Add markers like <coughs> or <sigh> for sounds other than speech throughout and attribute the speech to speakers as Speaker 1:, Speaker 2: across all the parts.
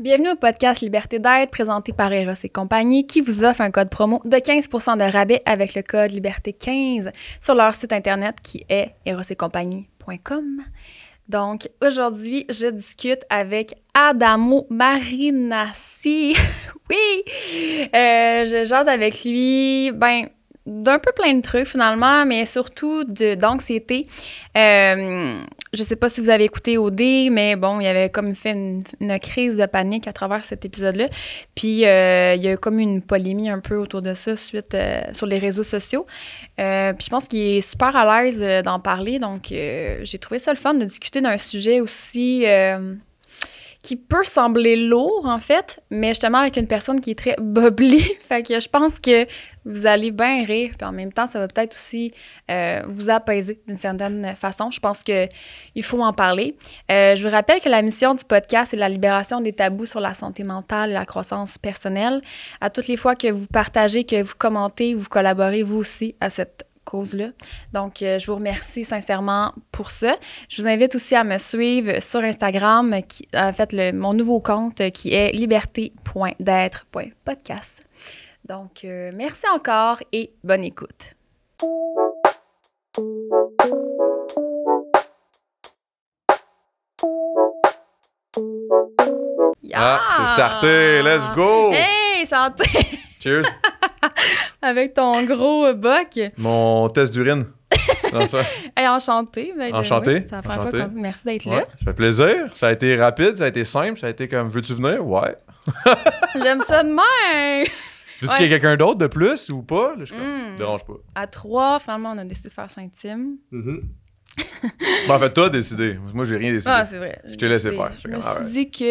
Speaker 1: Bienvenue au podcast Liberté d'être présenté par Eros et compagnie qui vous offre un code promo de 15 de rabais avec le code Liberté15 sur leur site internet qui est erosetcompagnie.com. Donc aujourd'hui, je discute avec Adamo Marinassi. <laughs> oui, euh, je jase avec lui. Ben, d'un peu plein de trucs finalement, mais surtout d'anxiété. Euh, je sais pas si vous avez écouté OD, mais bon, il y avait comme fait une, crise de panique à travers cet épisode-là. Puis euh, il y a eu comme une polémie un peu autour de ça suite euh, sur les réseaux sociaux. puis je pense qu'il est super à l'aise d'en parler, donc j'ai trouvé ça le fun de discuter d'un sujet aussi qui peut sembler lourd, en fait, mais justement avec une personne qui est très <laughs> boblée. fait que je pense que vous allez bien rire, puis en même temps, ça va peut-être aussi euh, vous apaiser d'une certaine façon. Je pense qu'il faut en parler. Euh, je vous rappelle que la mission du podcast est la libération des tabous sur la santé mentale et la croissance personnelle. À toutes les fois que vous partagez, que vous commentez, vous collaborez vous aussi à cette cause-là. Donc, euh, je vous remercie sincèrement pour ça. Je vous invite aussi à me suivre sur Instagram, qui, en fait, le, mon nouveau compte euh, qui est liberté.d'être.podcast. Donc, euh, merci encore et bonne écoute.
Speaker 2: Ah, c'est starté! Let's go!
Speaker 1: Hey, santé! <laughs> Cheers! Avec ton gros boc.
Speaker 2: Mon test d'urine. <laughs>
Speaker 1: hey, enchanté. Ben, enchanté. ça Merci d'être là.
Speaker 2: Ça fait plaisir. Ça a été rapide, ça a été simple, ça a été comme veux-tu venir? Ouais.
Speaker 1: <laughs> J'aime ça de même.
Speaker 2: Tu ouais. qu'il y a quelqu'un d'autre de plus ou pas? je hmm. dérange pas.
Speaker 1: À trois, finalement, on a décidé de faire cinq tim
Speaker 2: bon, en fait, toi, décidé. Moi, j'ai rien décidé. Ah, c'est vrai. Je t'ai laissé faire. Je, me ah, suis
Speaker 1: dit que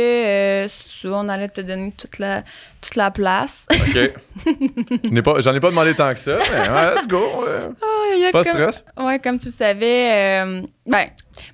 Speaker 1: euh, souvent, on allait te donner toute la, toute la place.
Speaker 2: OK. J'en ai, pas, ai pas demandé tant que ça, mais let's go. Ah, pas stress.
Speaker 1: Ouais, comme tu le savais, euh, ben,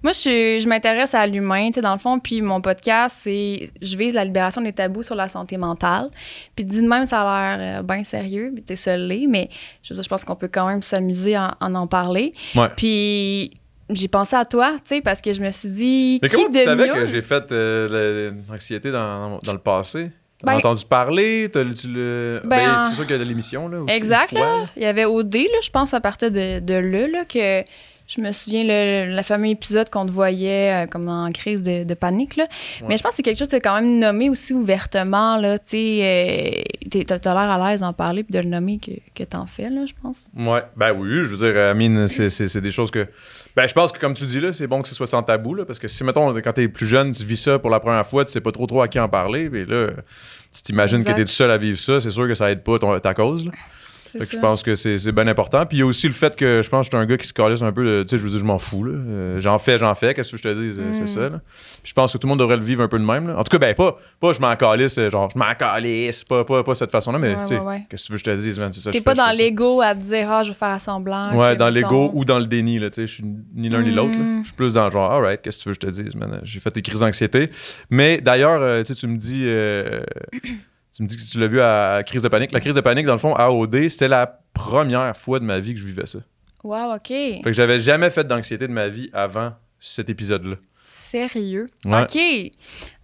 Speaker 1: moi, je, je m'intéresse à l'humain, tu sais, dans le fond. Puis mon podcast, c'est je vise la libération des tabous sur la santé mentale. Puis dis de même, ça a l'air euh, bien sérieux, mais t'es seul mais je, je pense qu'on peut quand même s'amuser en, en parler. Puis j'ai pensé à toi, tu sais, parce que je me suis dit. Mais comment tu savais que j'ai
Speaker 2: fait euh, l'anxiété dans, dans, le passé? T'as ben, entendu parler? t'as... tu le... Ben, ben, c'est sûr qu'il y a de l'émission, là. Aussi, exact, là.
Speaker 1: Il y avait OD, là, je pense, à partir de, de là, là, que je me souviens le, fameux épisode qu'on te voyait euh, comme en crise de, panique. Là. Mais je pense que c'est quelque chose que tu as quand même nommé aussi ouvertement. Là, tu sais, euh, t'as, l'air à l'aise d'en parler puis de le nommer que, que en fais, là, je pense.
Speaker 2: Ouais, ben oui, je veux dire, euh, Amine, c'est, des choses que. Ben, je pense que comme tu dis, là, c'est bon que ce soit sans tabou, là, parce que si, mettons, quand tu es plus jeune, tu vis ça pour la première fois, tu sais pas trop trop à qui en parler, mais là, tu t'imagines que t'es tout seul à vivre ça, c'est sûr que ça aide pas ta cause. Fait que je pense que c'est bien important. Puis il y a aussi le fait que je pense que je suis un gars qui se calisse un peu. tu sais, je veux dire, je m'en fous. Euh, j'en fais, j'en fais. Qu'est-ce que je te dis? C'est ça. Mm. Puis je pense que tout le monde devrait le vivre un peu de même. En tout cas, ben, pas, pas je m'en calisse, euh, genre je m'en calisse, pas, pas, pas cette façon-là, mais tu sais, qu'est-ce que tu veux que je te dise? Man, c'est ça, T'es pas dans
Speaker 1: l'ego à te dire, ah, je vais faire semblant. Ouais, dans l'ego
Speaker 2: ou dans le déni. Là, tu sais, je suis ni l'un ni l'autre. Mm. Je suis plus dans genre, alright, qu'est-ce que tu veux que je te dise? Man? J'ai fait des crises d'anxiété. Mais d'ailleurs, euh, tu me dis. Tu me dis que tu l'as vu à Crise de panique. La crise de panique, dans le fond, AOD, c'était la première fois de ma vie que je vivais ça.
Speaker 1: Wow, OK. Fait que
Speaker 2: j'avais jamais fait d'anxiété de ma vie avant cet épisode-là.
Speaker 1: Sérieux? OK.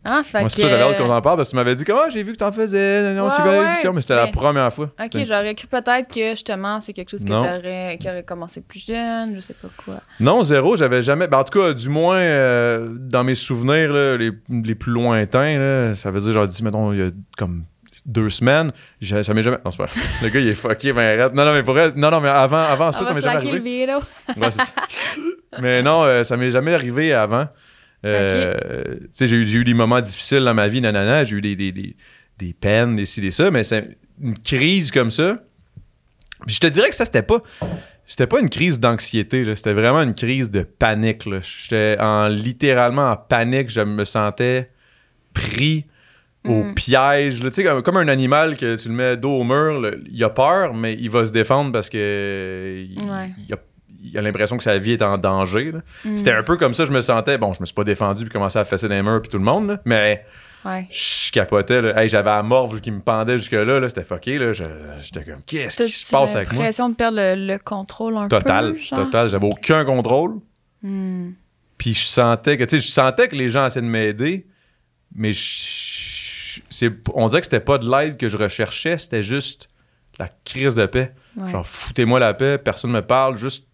Speaker 1: Ah, fait Moi, c'est que... ça, j'avais hâte qu'on
Speaker 2: en parle parce que tu m'avais dit que ah, j'ai vu que t'en faisais, non, tu mais c'était la première fois. Ok, j'aurais
Speaker 1: cru peut-être que justement c'est quelque chose que qui aurait commencé plus jeune, je sais pas quoi.
Speaker 2: Non, zéro, j'avais jamais. bah en tout cas, du moins euh, dans mes souvenirs les, les, plus lointains, ça veut dire, genre, dis, mettons, il y a comme deux semaines, ça m'est jamais. Non, c'est pas. Le gars, il est fucké, ben arrête. Non, non, mais pour Non, non, mais avant, avant ça, ça m'est jamais arrivé. mais non, euh, ça m'est jamais arrivé avant. Euh, tu sais, j'ai, eu des moments difficiles dans ma vie, nanana. J'ai eu des, des, des, des, peines, des ci, des ça, mais c'est une crise comme ça. je te dirais que ça, c'était pas c'était pas une crise d'anxiété, c'était vraiment une crise de panique. J'étais en, littéralement en panique, je me sentais pris au hmm. piège. Tu sais, comme, un animal que tu le mets dos au mur, il a peur, mais il va se défendre parce que il, a l'impression que sa vie est en danger. Hmm. C'était un peu comme ça, je me sentais. Bon, je me suis pas défendu puis commencé à fesser des murs puis tout le monde, mais je capotais. Hey, J'avais la morve qui me pendait jusque-là. -là, C'était fucké. J'étais comme, qu'est-ce qui se passe avec moi? l'impression
Speaker 1: de perdre le, contrôle un total, peu. Total.
Speaker 2: J'avais aucun contrôle. Hmm. Puis je sentais que, tu sais, je sentais que les gens essayaient de m'aider, mais je on dirait que c'était pas de l'aide que je recherchais, c'était juste la crise de paix. Genre, foutez-moi la paix, personne ne me parle, juste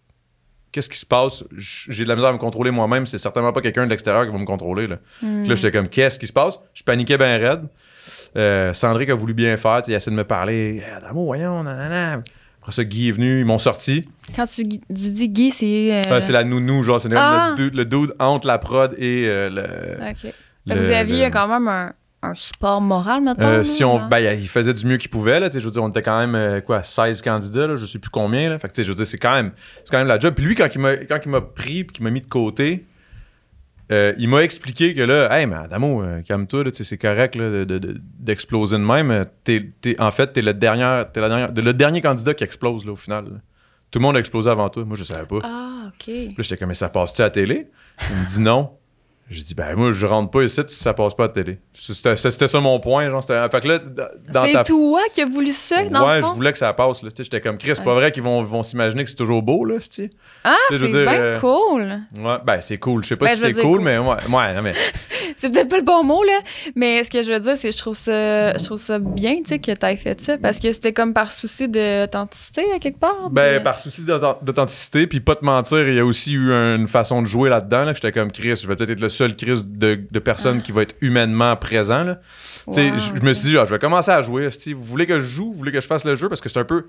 Speaker 2: qu'est-ce qui se passe? J'ai de la misère à me contrôler moi-même, c'est certainement pas quelqu'un de l'extérieur qui va me contrôler. Là, hmm. là j'étais comme, qu'est-ce qui se passe? Je paniquais bien raide. Euh, a voulu bien faire, il a essayé de me parler, eh, d'amour, voyons, Après ça, Guy est venu, ils m'ont sorti.
Speaker 1: Quand tu, dis Guy, c'est. Euh, c'est la
Speaker 2: nounou, genre, c'est le, ah! le, dude entre la prod et euh, le. OK. vous aviez quand
Speaker 1: même un, un support moral, maintenant? Euh, si on, ben,
Speaker 2: il faisait du mieux qu'il pouvait. je veux on était quand même euh, quoi, 16 candidats, là, je sais plus combien. Là. je c'est quand, même, quand même la job. Puis lui, quand il m'a, pris et qu'il m'a mis de côté, euh, il m'a expliqué que là, hey, mais Adamo, calme-toi, c'est correct d'exploser de, même. en fait, tu le, dernier, es la le dernier candidat qui explose au final. Tout le monde a explosé avant toi. Moi, je savais pas. Ah, OK. Puis j'étais comme, mais ça passe-tu à la télé? Il me dit non. J'ai dit, ben moi, je rentre pas ici si ça passe pas à la télé. C'était ça mon point. Genre, fait que là, c'est
Speaker 1: toi qui as voulu ça, dans Ouais, je voulais
Speaker 2: que ça passe. J'étais comme, Chris, c'est pas vrai qu'ils vont, vont s'imaginer que c'est toujours beau. Là,
Speaker 1: ah, c'est bien euh, cool.
Speaker 2: Ouais, ben c'est cool. Je sais pas ben, si c'est cool, mais ouais, ouais non, mais <laughs>
Speaker 1: c'est peut-être pas le bon mot, là. Mais ce que je veux dire, c'est que je trouve ça, je trouve ça bien, tu sais, que t'aies fait ça. Parce que c'était comme par souci d'authenticité, à quelque part. Ben,
Speaker 2: par souci d'authenticité, puis pas te mentir, il y a aussi eu une façon de jouer là-dedans. Là, J'étais comme Chris, je vais peut-être être le seul Chris de, de personne ah. qui va être humainement présent, je, me suis dit, ah, je vais commencer à jouer. vous voulez que je joue, vous voulez que je fasse le jeu, parce que c'est un peu.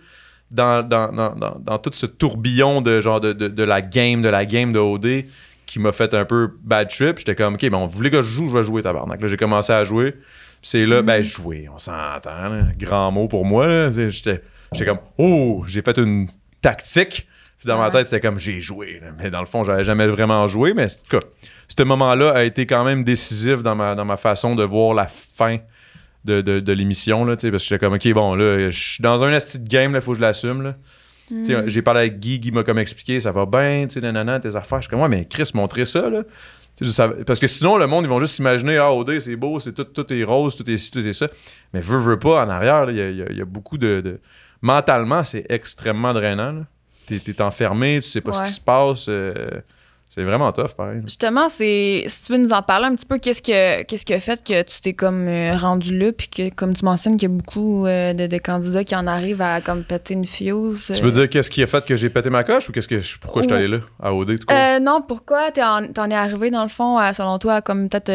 Speaker 2: Dans dans, tout ce tourbillon de genre de, de la game, de la game de OD, qui m'a fait un peu bad trip. J'étais comme, OK, mais on voulait que je joue, je vais jouer, tabarnak. Là, j'ai commencé à jouer. C'est là, ben, mhm. jouer, on s'entend, grand mot pour moi. J'étais comme, oh, j'ai fait une tactique. dans ma tête, c'était comme, j'ai joué. Mais dans le fond, j'avais jamais vraiment joué. Mais en tout cas, ce moment-là a été quand même décisif dans ma, façon de voir la fin de, de, l'émission. Parce que j'étais comme, OK, bon, là, je suis dans un style de game, il faut que je l'assume. Mm. J'ai parlé avec Guy, Guy m'a comme expliqué, ça va bien, tu sais, tes affaires. Je suis comme, mais Chris, montrer ça, parce que sinon, le monde, ils vont juste s'imaginer, ah, OD, c'est beau, c'est tout, tout est rose, tout est ci, tout est ça. Mais veut, veux pas, en arrière, il y, a beaucoup de. Mentalement, c'est extrêmement drainant. T'es es enfermé, tu sais pas ce qui se passe. Euh, c'est vraiment tough, pareil.
Speaker 1: Justement, c'est si tu veux nous en parler un petit peu, qu'est-ce que qu'est-ce qui a fait que tu t'es comme euh, rendu là, puis que comme tu mentionnes qu'il y a beaucoup euh, de, candidats qui en arrivent à comme péter une fuse. Tu veux euh. dire
Speaker 2: qu'est-ce qui a fait que j'ai pété ma coche ou qu'est-ce que pourquoi je suis allé là à OD
Speaker 1: Non, pourquoi t'en es arrivé dans le fond, selon toi, à comme peut-être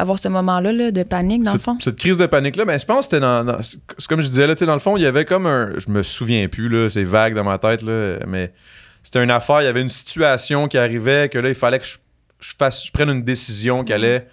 Speaker 1: avoir ce moment-là là, de panique dans cette, le fond.
Speaker 2: Cette crise de panique là, ben, je pense que c'était dans, c'est comme je disais là, tu sais dans le fond il y avait comme un, je me souviens plus là, c'est vague dans ma tête là, mais c'était une affaire, il y avait une situation qui arrivait, que là, il fallait que je, fasse, je prenne une décision mhm. qui allait.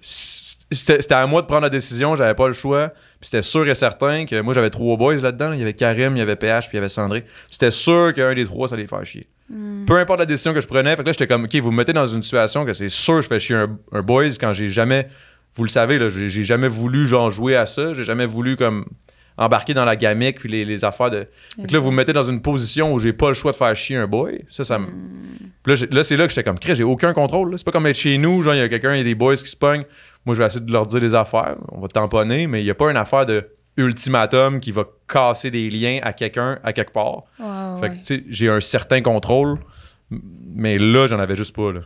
Speaker 2: C'était à moi de prendre la décision, j'avais pas le choix. Puis c'était sûr et certain que moi, j'avais trois boys là-dedans. Il y avait Karim, il y avait PH, puis il y avait Sandré. C'était sûr qu'un des trois, ça allait faire chier. Mhm. Peu importe la décision que je prenais, fait que là, j'étais comme, OK, vous me mettez dans une situation que c'est sûr que je fais chier un, un boys quand j'ai jamais vous le savez, là, j'ai jamais voulu genre jouer à ça, j'ai jamais voulu comme embarqué dans la gamique puis les, affaires de. Donc là, vous me mettez dans une position où j'ai pas le choix de faire chier un boy. Ça, ça Là, c'est là que j'étais comme, crée, j'ai aucun contrôle. C'est pas comme être chez nous, genre, il y a quelqu'un, il y a des boys qui se pognent. Moi, je vais essayer de leur dire des affaires. On va tamponner, mais il n'y a pas une affaire de ultimatum qui va casser des liens à quelqu'un, à quelque part. fait que, tu sais, j'ai un certain contrôle, mais là, j'en avais juste pas, là.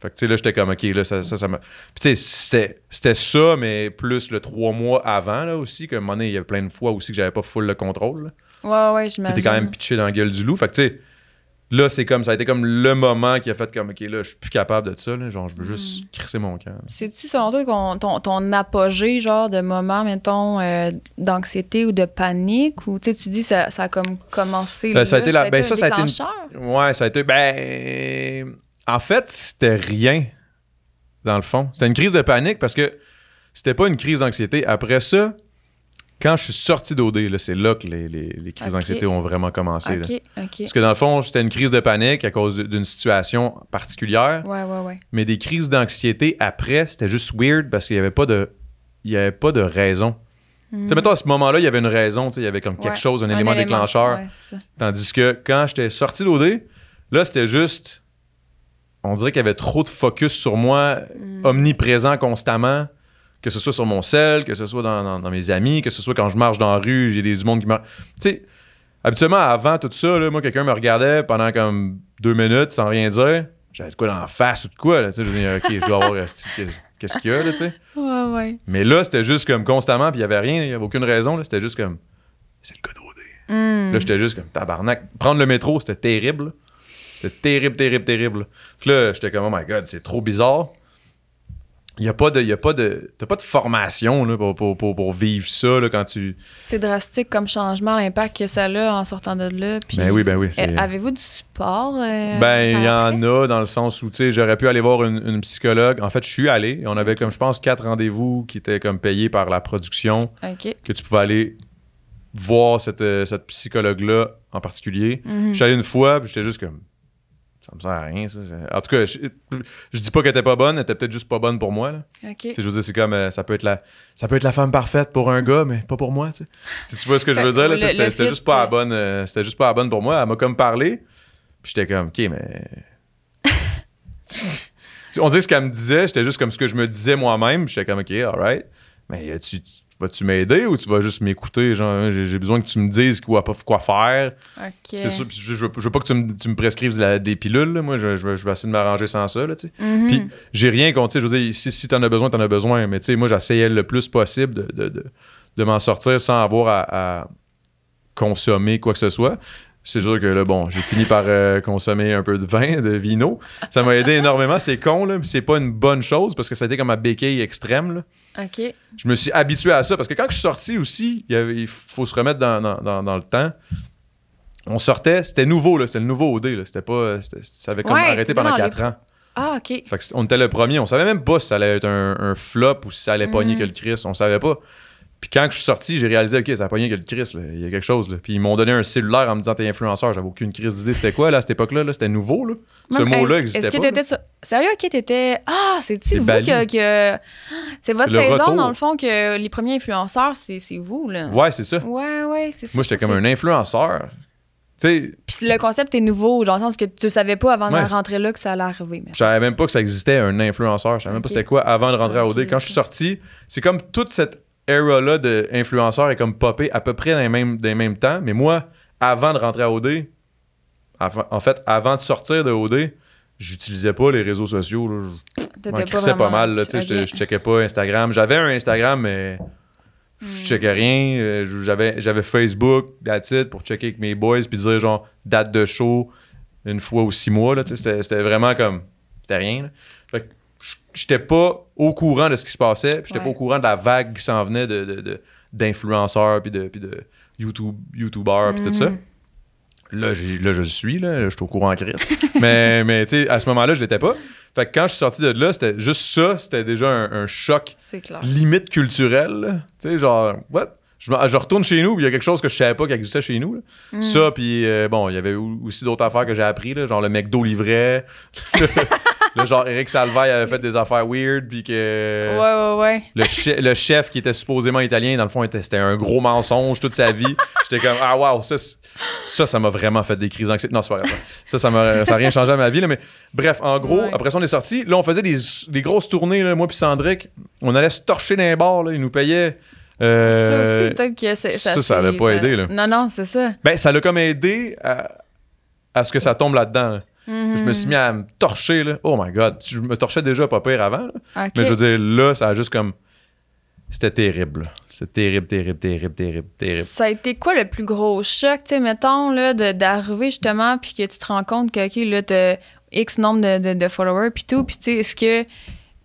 Speaker 2: Fait que, tu sais, là, j'étais comme, OK, là, ça, ça, ça m'a. Puis, tu sais, c'était ça, mais plus le trois mois avant, là, aussi, qu'à un moment donné, il y avait plein de fois aussi que j'avais pas full le contrôle. Là. Ouais, ouais, j'imagine. C'était quand même pitché dans la gueule du loup. Fait que, tu sais, là, c'est comme, ça a été comme le moment qui a fait comme, OK, là, je suis plus capable de ça, là. Genre, je veux juste hmm. crisser mon camp.
Speaker 1: C'est-tu, selon toi, ton, apogée, genre, de moment, mettons, euh, d'anxiété ou de panique, ou, tu sais, tu dis, ça, ça a comme commencé. Ben, là ça a été la. Ben, ça, a été.
Speaker 2: Ouais, ça a été. Ben en fait, c'était rien, dans le fond. C'était une crise de panique parce que c'était pas une crise d'anxiété. Après ça, quand je suis sorti d'OD, c'est là que les, crises d'anxiété ont vraiment commencé. Parce que dans le fond, c'était une crise de panique à cause d'une situation particulière. Mais des crises d'anxiété après, c'était juste weird parce qu'il n'y avait, pas de, il y avait pas de raison. Tu hmm. mettons, à ce moment-là, il y avait une raison, il y avait comme quelque chose, un, élément, élément, déclencheur. Tandis que quand j'étais sorti d'OD, là, c'était juste on dirait qu'il y avait trop de focus sur moi, mm. omniprésent constamment, que ce soit sur mon sel, que ce soit dans, mes amis, que ce soit quand je marche dans la rue, j'ai du monde qui me... Tu sais, habituellement, avant tout ça, moi, quelqu'un me regardait pendant comme deux minutes sans rien dire. J'avais de quoi dans la face ou de quoi, là, tu je me disais, OK, je dois voir Qu'est-ce qu'il y a, là, tu sais?
Speaker 3: Ouais, ouais.
Speaker 2: Mais là, c'était juste comme constamment, puis il n'y avait rien, il n'y avait aucune raison, là, c'était juste comme... C'est
Speaker 3: le code mm. Là, j'étais
Speaker 2: juste comme tabarnak. Prendre le métro, c'était terrible. C'était terrible, terrible, terrible. là, j'étais comme, oh my god, c'est trop bizarre. Il n'y a pas de. Y a pas de t'as pas de formation là, pour, pour, vivre ça quand tu.
Speaker 1: C'est drastique comme changement, l'impact que ça a en sortant de là. ben oui, ben oui. Avez-vous du support? Euh,
Speaker 2: ben, il y en a dans le sens où, tu sais, j'aurais pu aller voir une, psychologue. En fait, je suis allé. On avait, comme je pense, quatre rendez-vous qui étaient comme payés par la production. Que tu pouvais aller voir cette, euh, psychologue-là en particulier. Mhm. Je suis allé une fois, puis j'étais juste comme ça me sert à rien. Ça, en tout cas, je, dis pas qu'elle était pas bonne, elle était peut-être juste pas bonne pour moi. Là. Je veux dire, c'est comme euh, ça peut être la ça peut être la femme parfaite pour un gars, mais pas pour moi. Tu, tu vois ce que je ben, veux dire? Euh, c'était juste pas la bonne. C'était juste pas bonne pour moi. Elle m'a comme parlé. Puis j'étais comme OK, mais. <laughs> On dirait ce qu'elle me disait, j'étais juste comme ce que je me disais moi-même. J'étais comme OK, alright. Mais euh, tu, vas-tu m'aider ou tu vas juste m'écouter? Hein, j'ai besoin que tu me dises quoi, quoi faire. C'est sûr, je, veux pas que tu me, prescrives des pilules. Moi, je, je, vais essayer de m'arranger sans ça. Là, mhm. Puis, j'ai rien contre. Je veux dire, si, tu en as besoin, tu en as besoin. Mais moi, j'essayais le plus possible de, de, m'en sortir sans avoir à, consommer quoi que ce soit. C'est sûr que là, bon, j'ai fini par euh, consommer un peu de vin, de vino. Ça m'a aidé énormément. C'est con, là, mais c'est pas une bonne chose parce que ça a été comme ma béquille extrême. Là. Je me suis habitué à ça parce que quand je suis sorti aussi, il, faut se remettre dans, le temps. On sortait, c'était nouveau, c'était le nouveau OD. ça avait comme arrêté pendant 4 ans. Ah, OK. on était le premier. On savait même pas si ça allait être un, flop ou si ça allait pogner mm. que le Chris. On savait pas. Puis quand je suis sorti, j'ai réalisé, OK, ça n'a pas rien que le Chris, il y a quelque chose. Puis ils m'ont donné un cellulaire en me disant, t'es influenceur. J'avais aucune crise d'idée. C'était quoi, là, à cette époque-là? C'était nouveau, là. ce mot-là existait est-ce Que étais
Speaker 1: Sérieux, OK, t'étais. Ah, c'est-tu vous que. que... C'est votre saison, dans le fond, que les premiers influenceurs, c'est, vous, là. Ouais,
Speaker 2: c'est ça. Ouais,
Speaker 1: ouais, c'est ça. Moi, j'étais comme un
Speaker 2: influenceur. sais.
Speaker 1: puis le concept est nouveau, dans le que tu ne savais pas avant de rentrer là que ça allait arriver.
Speaker 2: Je même pas que ça existait un influenceur. Je savais même pas c'était quoi avant de rentrer à OD. Quand je suis sorti, c'est comme toute cette era-là d'influenceurs est comme popé à peu près dans les, mêmes, mêmes temps. Mais moi, avant de rentrer à OD, en fait, avant de sortir de OD, j'utilisais pas les réseaux sociaux. c'est Je pas, mal. je, checkais pas Instagram. J'avais un Instagram, mais je hmm. checkais rien. Euh, j'avais, j'avais Facebook, la pour checker avec mes boys, puis dire genre date de show une fois ou six mois. c'était, vraiment comme. C'était rien j'étais pas au courant de ce qui se passait, j'étais pas au courant de la vague qui s'en venait de, d'influenceurs, puis de, puis de YouTube, YouTubeurs, puis tout ça. Mm. Là, là, je suis, là, je suis au courant en crise. <laughs> mais mais tu à ce moment-là, je l'étais pas. Fait que quand je suis sorti de là, c'était juste ça, c'était déjà un, choc limite culturel. Tu sais, genre, what? Je, je, retourne chez nous, il y a quelque chose que je savais pas qui existait chez nous. Mm. Ça, puis euh, bon, il y avait aussi d'autres affaires que j'ai appris, là, genre le McDo livrait. <laughs> genre, Eric Salvay avait fait des affaires weird, puis que. Le, chef qui était supposément italien, dans le fond, c'était un gros mensonge toute sa vie. J'étais comme, ah, wow ça, ça, m'a vraiment fait des crises d'anxiété. Non, c'est pas grave. Ça, ça n'a rien changé à ma vie, mais bref, en gros, après ça, on est sorti. Là, on faisait des, grosses tournées, moi, puis Sandrick. On allait se torcher dans les bars, là. Ils nous payait euh, ça aussi,
Speaker 1: peut-être que ça. Ça, ça n'avait pas aidé, là. Non, non, c'est ça.
Speaker 2: Ben, ça l'a comme aidé à, à ce que ça tombe là-dedans. là dedans je me suis mis à me torcher, là. Oh my God. Je me torchais déjà pas pire avant, Mais je veux dire, là, ça a juste comme. C'était terrible. C'était terrible, terrible, terrible, terrible, terrible. Ça
Speaker 1: a été quoi le plus gros choc, tu sais, mettons, là, d'arriver justement, puis que tu te rends compte que, OK, là, t'as X nombre de, de followers, puis tout, puis tu sais, est-ce que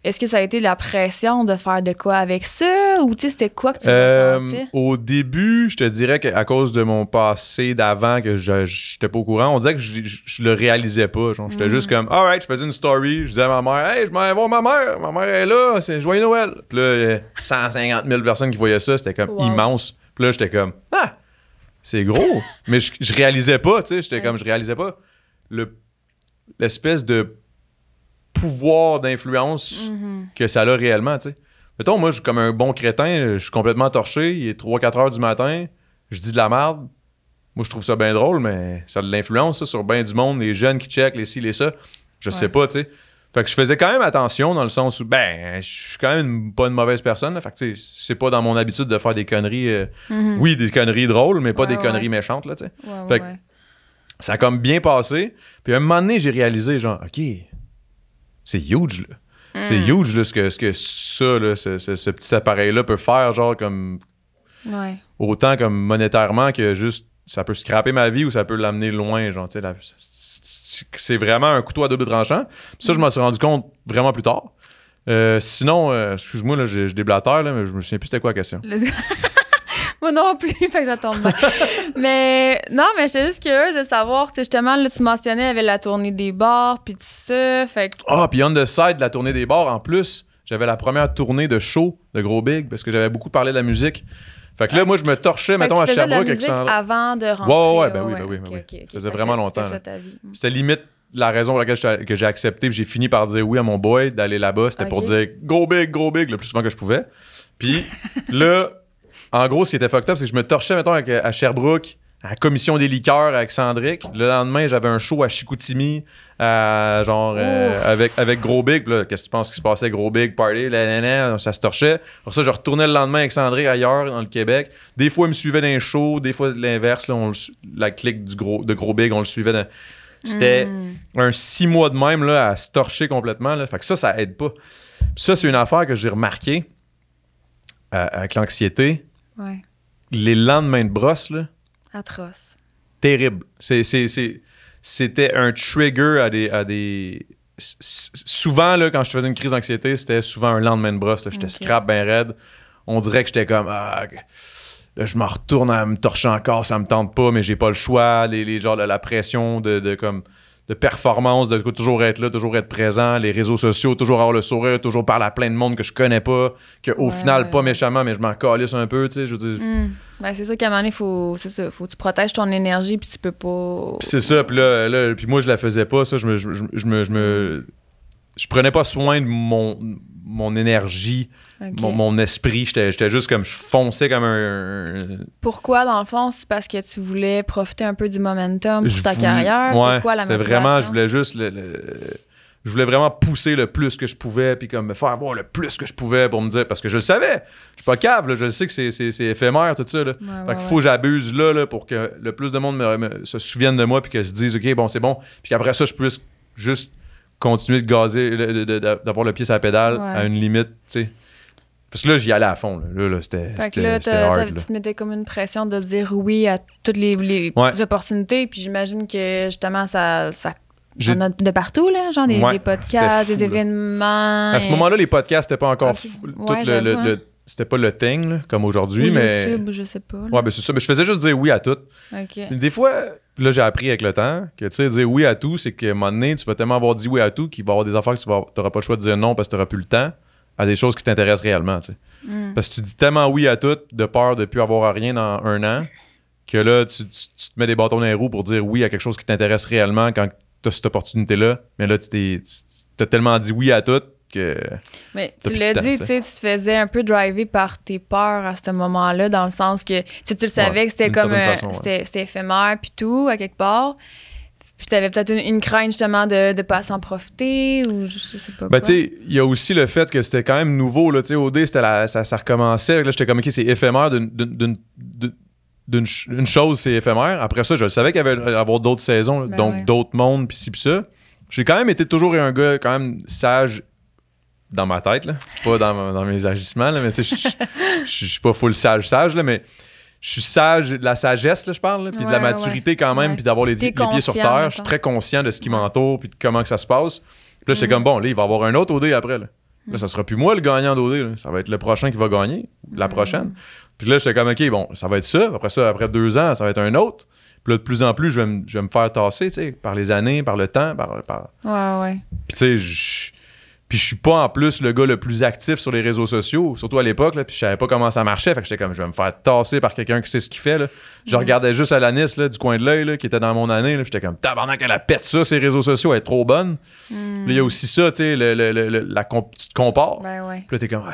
Speaker 1: est-ce que ça a été la pression de faire de quoi avec ça ou c'était quoi que tu euh, ressentais?
Speaker 2: Au début, je te dirais qu'à cause de mon passé d'avant que je n'étais pas au courant, on disait que je, le réalisais pas. J'étais mm. juste comme, alright, je faisais une story, je disais à ma mère, hey, je vais voir ma mère, ma mère est là, c'est joyeux Noël. Puis là, il y 150 000 personnes qui voyaient ça, c'était comme immense. Puis là, j'étais comme, ah, c'est gros. Mais je, réalisais pas, tu sais, j'étais comme, je réalisais pas. le L'espèce de pouvoir d'influence mhm. que ça a réellement, tu sais. Mettons, moi, je suis comme un bon crétin, je suis complètement torché, il est 3-4 heures du matin, je dis de la merde. Moi, je trouve ça bien drôle, mais ça a de l'influence, sur bien du monde, les jeunes qui checkent, les ci, les ça. Je sais pas, tu sais. Fait que je faisais quand même attention dans le sens où, ben, je suis quand même pas une mauvaise personne. Fait que, c'est pas dans mon habitude de faire des conneries. Euh, mhm. Oui, des conneries drôles, mais pas des conneries méchantes, là, fait que, ça a comme bien passé. Puis à un moment donné, j'ai réalisé, genre, OK, c'est huge, là. C'est hmm. huge, là, ce que, ce que ça, là, ce, petit appareil-là peut faire, genre, comme. Autant comme monétairement que juste ça peut scraper ma vie ou ça peut l'amener loin, genre, tu sais. C'est vraiment un couteau à double tranchant. ça, je hmm. m'en suis rendu compte vraiment plus tard. Euh, sinon, euh, excuse-moi, là, je déblatère, là, mais je me souviens plus c'était quoi la question. <laughs>
Speaker 1: Moi non plus, <laughs> fait que ça tombe bien. mais non, mais j'étais juste curieuse de savoir, que justement, là, tu mentionnais, il y avait la tournée des bars, puis tout ça. Fait
Speaker 2: Ah, puis on the side, la tournée des bars, en plus, j'avais la première tournée de show de Gros Big, parce que j'avais beaucoup parlé de la musique. Fait que là, moi, je me torchais, mettons, à Sherbrooke avec ça.
Speaker 1: Avant de rentrer. Ouais, ouais, ben, ben
Speaker 2: oui, ben oui. Ça faisait vraiment longtemps. C'était limite la raison pour laquelle j'ai accepté, j'ai fini par dire oui à mon boy d'aller là-bas. C'était pour dire gros big, gros big, le plus souvent que je pouvais. Puis <laughs> là, en gros, ce qui était fucked up, c'est que je me torchais, mettons, à Sherbrooke, à la commission des liqueurs avec Sandrick. Le lendemain, j'avais un show à Chicoutimi, genre, euh, avec, avec Gros Big. Qu'est-ce que tu penses qui se passait? Gros Big, party, là, ça se torchait. Pour ça, je retournais le lendemain avec Sandrick ailleurs, dans le Québec. Des fois, il me suivait d'un show, des fois, l'inverse. La clique du gros, de Gros Big, on le suivait c'était hmm. un six mois de même là, à se torcher complètement. Là. Fait que ça, ça aide pas. ça, c'est une affaire que j'ai remarqué euh, avec l'anxiété. Les lendemains de brosse, là. Atroce. Terrible. C'était un trigger à des. À des... Souvent, là, quand je faisais une crise d'anxiété, c'était souvent un lendemain de brosse. J'étais scrap bien raide. On dirait que j'étais comme. Ah, je m'en retourne à me torcher encore, ça me tente pas, mais j'ai pas le choix. Les, les genre, la, la pression de, de comme de performance, de toujours être là, toujours être présent, les réseaux sociaux, toujours avoir le sourire, toujours parler à plein de monde que je connais pas, que au final, pas méchamment, mais je m'en calisse un peu, tu sais, je veux dire.
Speaker 1: Hmm. Ben, c'est ça qu'à un moment donné, faut, faut que tu protèges ton énergie, puis tu peux pas... c'est
Speaker 2: ça, puis là, là puis moi, je la faisais pas, ça, je me... je, me, je me je prenais pas soin de mon mon énergie, mon, esprit. J'étais juste comme, je fonçais comme un.
Speaker 1: Pourquoi, dans le fond, c'est parce que tu voulais profiter un peu du momentum de ta carrière? Ouais, quoi la motivation? vraiment, je
Speaker 2: voulais juste je voulais vraiment pousser le plus que je pouvais, puis comme me faire voir le plus que je pouvais pour me dire, parce que je le savais, je suis pas cave, je sais que c'est éphémère, tout ça. Là. faut que j'abuse là, là, pour que le plus de monde me, se souvienne de moi, puis que se dise, OK, bon, c'est bon, puis qu'après ça, je puisse juste continuer de gazer, d'avoir le pied sur la pédale à une limite, tu sais. Parce que là, j'y allais à fond. Là, là, c'était Fait que là, tu te
Speaker 1: mettais comme une pression de dire oui à toutes les, opportunités. Puis j'imagine que justement, ça, ça ai de partout, là, genre des, podcasts, des événements. À ce moment-là,
Speaker 2: les podcasts, c'était pas encore ah, tout le, hein. c'était pas le thing, comme aujourd'hui, mais. YouTube, je sais pas. Ouais, ben c'est ça. Mais je faisais juste dire oui à tout. Des fois, là, j'ai appris avec le temps que, tu sais, dire oui à tout, c'est que un tu vas tellement avoir dit oui à tout qu'il va y avoir des affaires que tu n'auras pas le choix de dire non parce que tu n'auras plus le temps à des choses qui t'intéressent réellement, tu mm. Parce que tu dis tellement oui à tout de peur de ne plus avoir à rien dans un an que là, tu, te mets des bâtons dans les roues pour dire oui à quelque chose qui t'intéresse réellement quand tu as cette opportunité-là. Mais là, tu t'es, as tellement dit oui à tout mais tu l'as dit, tu te
Speaker 1: faisais un peu driver par tes peurs à ce moment-là, dans le sens que tu le savais que c'était comme. Euh, c'était éphémère, puis tout, à quelque part. tu avais peut-être une, crainte justement de ne pas s'en profiter ou je ben, tu sais,
Speaker 2: il y a aussi le fait que c'était quand même nouveau. Là, D, ça, ça recommençait. Là, j'étais comme, OK, c'est éphémère d'une chose, c'est éphémère. Après ça, je le savais qu'il y avait euh, avoir d'autres saisons, ben donc d'autres mondes, puis ci, puis ça. J'ai quand même été toujours un gars quand même sage dans ma tête, là. pas dans, mes agissements, là, mais tu sais, je suis pas full sage, sage, là, mais je suis sage, de la sagesse, là, je parle, puis de la maturité quand même, puis d'avoir les, pieds sur terre. Je suis très conscient de ce qui m'entoure, puis de comment que ça se passe. Puis là, j'étais mm-hmm. comme, bon, là, il va y avoir un autre OD après. Là. Là, mm. ça sera plus moi le gagnant d'OD. Ça va être le prochain qui va gagner, la mm-hmm. prochaine. Puis là, j'étais comme, OK, bon, ça va être ça. Après ça, après deux ans, ça va être un autre. Puis là, de plus en plus, je vais me, je vais faire tasser, tu sais, par les années, par le temps, par. Ouais, ouais. Puis tu sais, puis je suis pas en plus le gars le plus actif sur les réseaux sociaux, surtout à l'époque. Puis je savais pas comment ça marchait. Fait que j'étais comme, je vais me faire tasser par quelqu'un qui sait ce qu'il fait. Là. Je regardais juste à la là, du coin de l'œil qui était dans mon année. J'étais comme, tabarnak, elle a pète ça, ses réseaux sociaux, elle est trop bonne. Hmm. il y a aussi ça, tu sais, la, tu te compares. Ben Puis là, t'es comme, ah,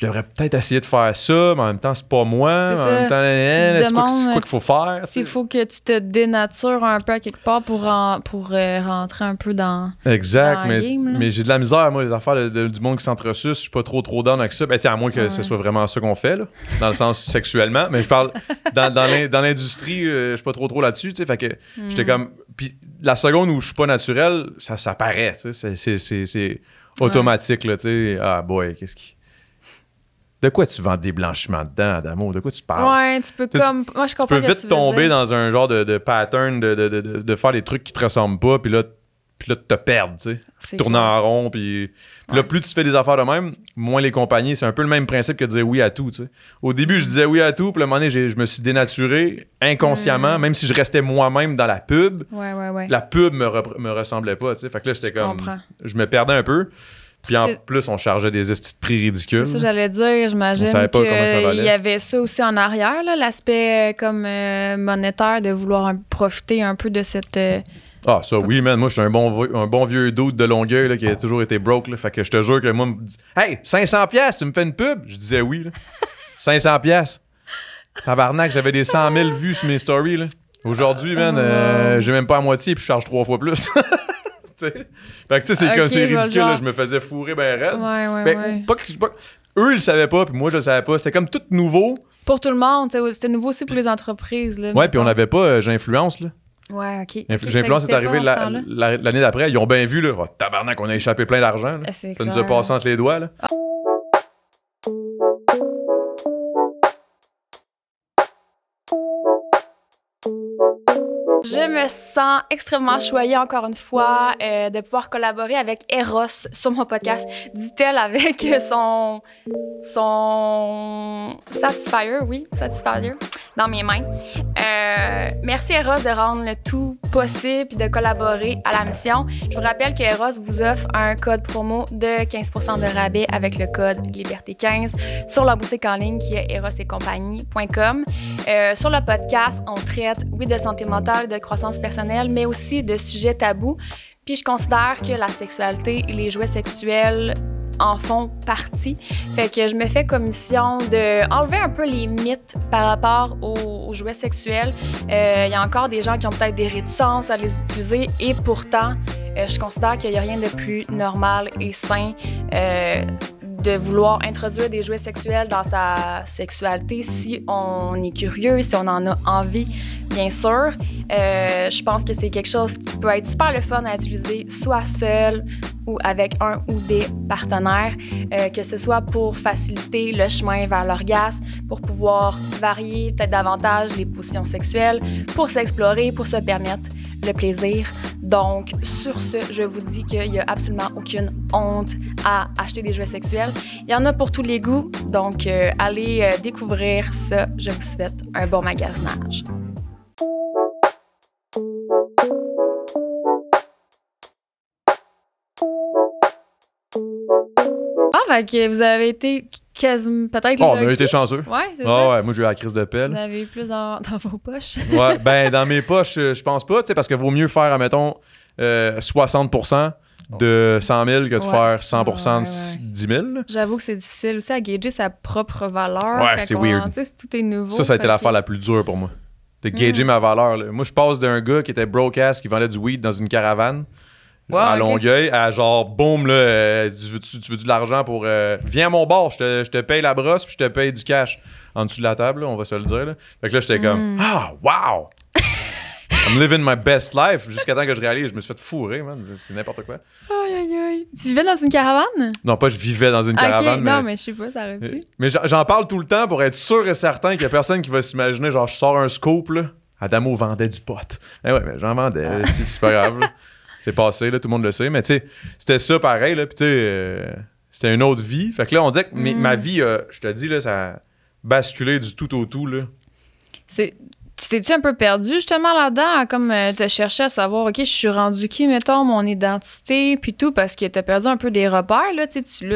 Speaker 2: je devrais peut-être essayer de faire ça, mais en même temps, c'est pas moi. en même temps, c'est quoi, qu'il faut faire? Euh, Il faut
Speaker 1: que tu te dénatures un peu à quelque part pour, en, euh, rentrer un peu dans. Exact, mais, mais
Speaker 2: j'ai de la misère, moi, les affaires du monde qui s'entresuce. Je suis pas trop, trop dans avec ça. Ben, à moins que ce soit vraiment ça qu'on fait, là, dans le sens sexuellement. Mais je parle dans, l'industrie, euh, je suis pas trop, trop là-dessus. Fait que mm. j'étais comme. Puis la seconde où je suis pas naturel, ça, s'apparaît, C'est, c'est automatique. Là, ah, boy, qu'est-ce qui de quoi tu vends des blanchiments dedans, Adamo? De quoi tu parles?
Speaker 1: Ouais, tu peux comme. je comprends. Tu peux vite tomber dans
Speaker 2: un genre de, de pattern de, faire des trucs qui te ressemblent pas, puis là, puis te perds, tu sais. Tourner en rond, puis, puis là, plus tu fais des affaires de même, moins les compagnies, c'est un peu le même principe que de dire oui à tout, tu sais. Au début, je disais oui à tout, puis à un moment donné, je me suis dénaturé inconsciemment, mm. même si je restais moi-même dans la pub. La pub me, me ressemblait pas, tu sais. Fait que là, j'étais comme. Je me perdais un peu. Puis en plus, on chargeait des estis de prix ridicules. C'est ça
Speaker 1: j'allais dire. J'imagine il y avait ça aussi en arrière, l'aspect euh, comme euh, monétaire de vouloir profiter un peu de cette. Euh,
Speaker 2: ah, ça, oui, man. Moi, je un bon, vieux doute de Longueuil qui a ah. toujours été broke. Là, fait que je te jure que moi, me dit Hey, 500$, tu me fais une pub Je disais oui. Là. 500$. <laughs> Tabarnak, j'avais des 100 000 vues sur mes stories. Aujourd'hui, man, oh, j'ai même pas à moitié puis je charge trois fois plus. <laughs> c'est ridicule, je me faisais fourrer ben raide. Ben, pas Eux, ils le savaient pas, puis moi, je le savais pas. C'était comme tout nouveau.
Speaker 1: Pour tout le monde, c'était nouveau aussi pour les entreprises. Là, ouais, puis on
Speaker 2: n'avait pas euh, J'influence, là.
Speaker 1: Ouais, J'influence est arrivé
Speaker 2: l'année d'après. Ils ont bien vu, là. Oh, tabarnak, on a échappé plein d'argent. Eh, ça nous a passé entre les doigts, là. Ah.
Speaker 1: Je me sens extrêmement choyée encore une fois euh, de pouvoir collaborer avec Eros sur mon podcast, dit-elle avec <laughs> son son Satisfier, oui, Satisfier dans mes mains. Euh, merci Eros de rendre le tout possible et de collaborer à la mission. Je vous rappelle que Eros vous offre un code promo de 15% de rabais avec le code Liberté15 sur la boutique en ligne qui est erosetcompagnie.com. Euh, sur le podcast, on traite oui de santé mentale de croissance personnelle, mais aussi de sujets tabous. Puis je considère que la sexualité et les jouets sexuels en font partie. Fait que je me fais commission de enlever un peu les mythes par rapport aux, jouets sexuels. Il euh, y a encore des gens qui ont peut-être des réticences à les utiliser et pourtant, euh, je considère qu'il n'y a rien de plus normal et sain. Euh, de vouloir introduire des jouets sexuels dans sa sexualité si on est curieux, si on en a envie, bien sûr. Euh, je pense que c'est quelque chose qui peut être super le fun à utiliser, soit seul ou avec un ou des partenaires, euh, que ce soit pour faciliter le chemin vers l'orgasme, pour pouvoir varier peut-être davantage les positions sexuelles, pour s'explorer, pour se permettre le plaisir. Donc, sur ce, je vous dis qu'il n'y a absolument aucune honte à acheter des jouets sexuels. Il y en a pour tous les goûts, donc euh, allez euh, découvrir ça. Je vous souhaite un bon magasinage. Ah, vous avez été quasiment. Peut-être. Oh, on a été chanceux. Ouais, c'est ah
Speaker 2: ouais, moi, j'ai eu la crise de pelle. Vous
Speaker 1: avez plus dans, vos poches. <laughs> ouais,
Speaker 2: ben, dans mes poches, euh, je pense pas, tu sais, parce que vaut mieux faire, admettons, 60% euh, de 100 000 que de faire 100 de 10 000.
Speaker 1: J'avoue que c'est difficile aussi à gager sa propre valeur. Ouais, c'est weird. Tout est nouveau. Ça, ça a été l'affaire
Speaker 2: la plus dure pour moi. De hmm. gager ma valeur. Moi, je passe d'un gars qui était broadcast, qui vendait du weed dans une caravane, à Longueuil, genre, boum, là, euh, tu, veux, tu, de l'argent pour. Euh, viens à mon bord, je te, paye la brosse, puis je te paye du cash. En dessous de la table, on va se le dire. Là. Fait que là, j'étais comme, mm. ah, wow! <laughs> I'm living my best life jusqu'à temps que je réalise, je me suis fait fourrer, man. C'est n'importe quoi.
Speaker 1: Aïe, aïe, aïe. Tu vivais dans une caravane?
Speaker 2: Non, pas je vivais dans une caravane. mais... Non, mais
Speaker 1: je sais pas, ça aurait
Speaker 2: Mais j'en parle tout le temps pour être sûr et certain qu'il y a personne qui va s'imaginer, genre, je sors un scoop, là. Adamo vendait du pot. Mais eh ouais, mais j'en vendais, ah. c'est pas grave. <laughs> c'est passé, là, tout le monde le sait. Mais tu sais, c'était ça pareil, là, puis tu sais, euh, c'était une autre vie. Fait que là, on dirait que ma mm. vie, je te dis, là, ça a basculé du tout au tout, là.
Speaker 1: C'est. T'es-tu un peu perdu justement là-dedans, comme t'as euh, te à savoir, OK, je suis rendu qui, mettons, mon identité, puis tout, parce que t'as perdu un peu des repères, là, tu sais,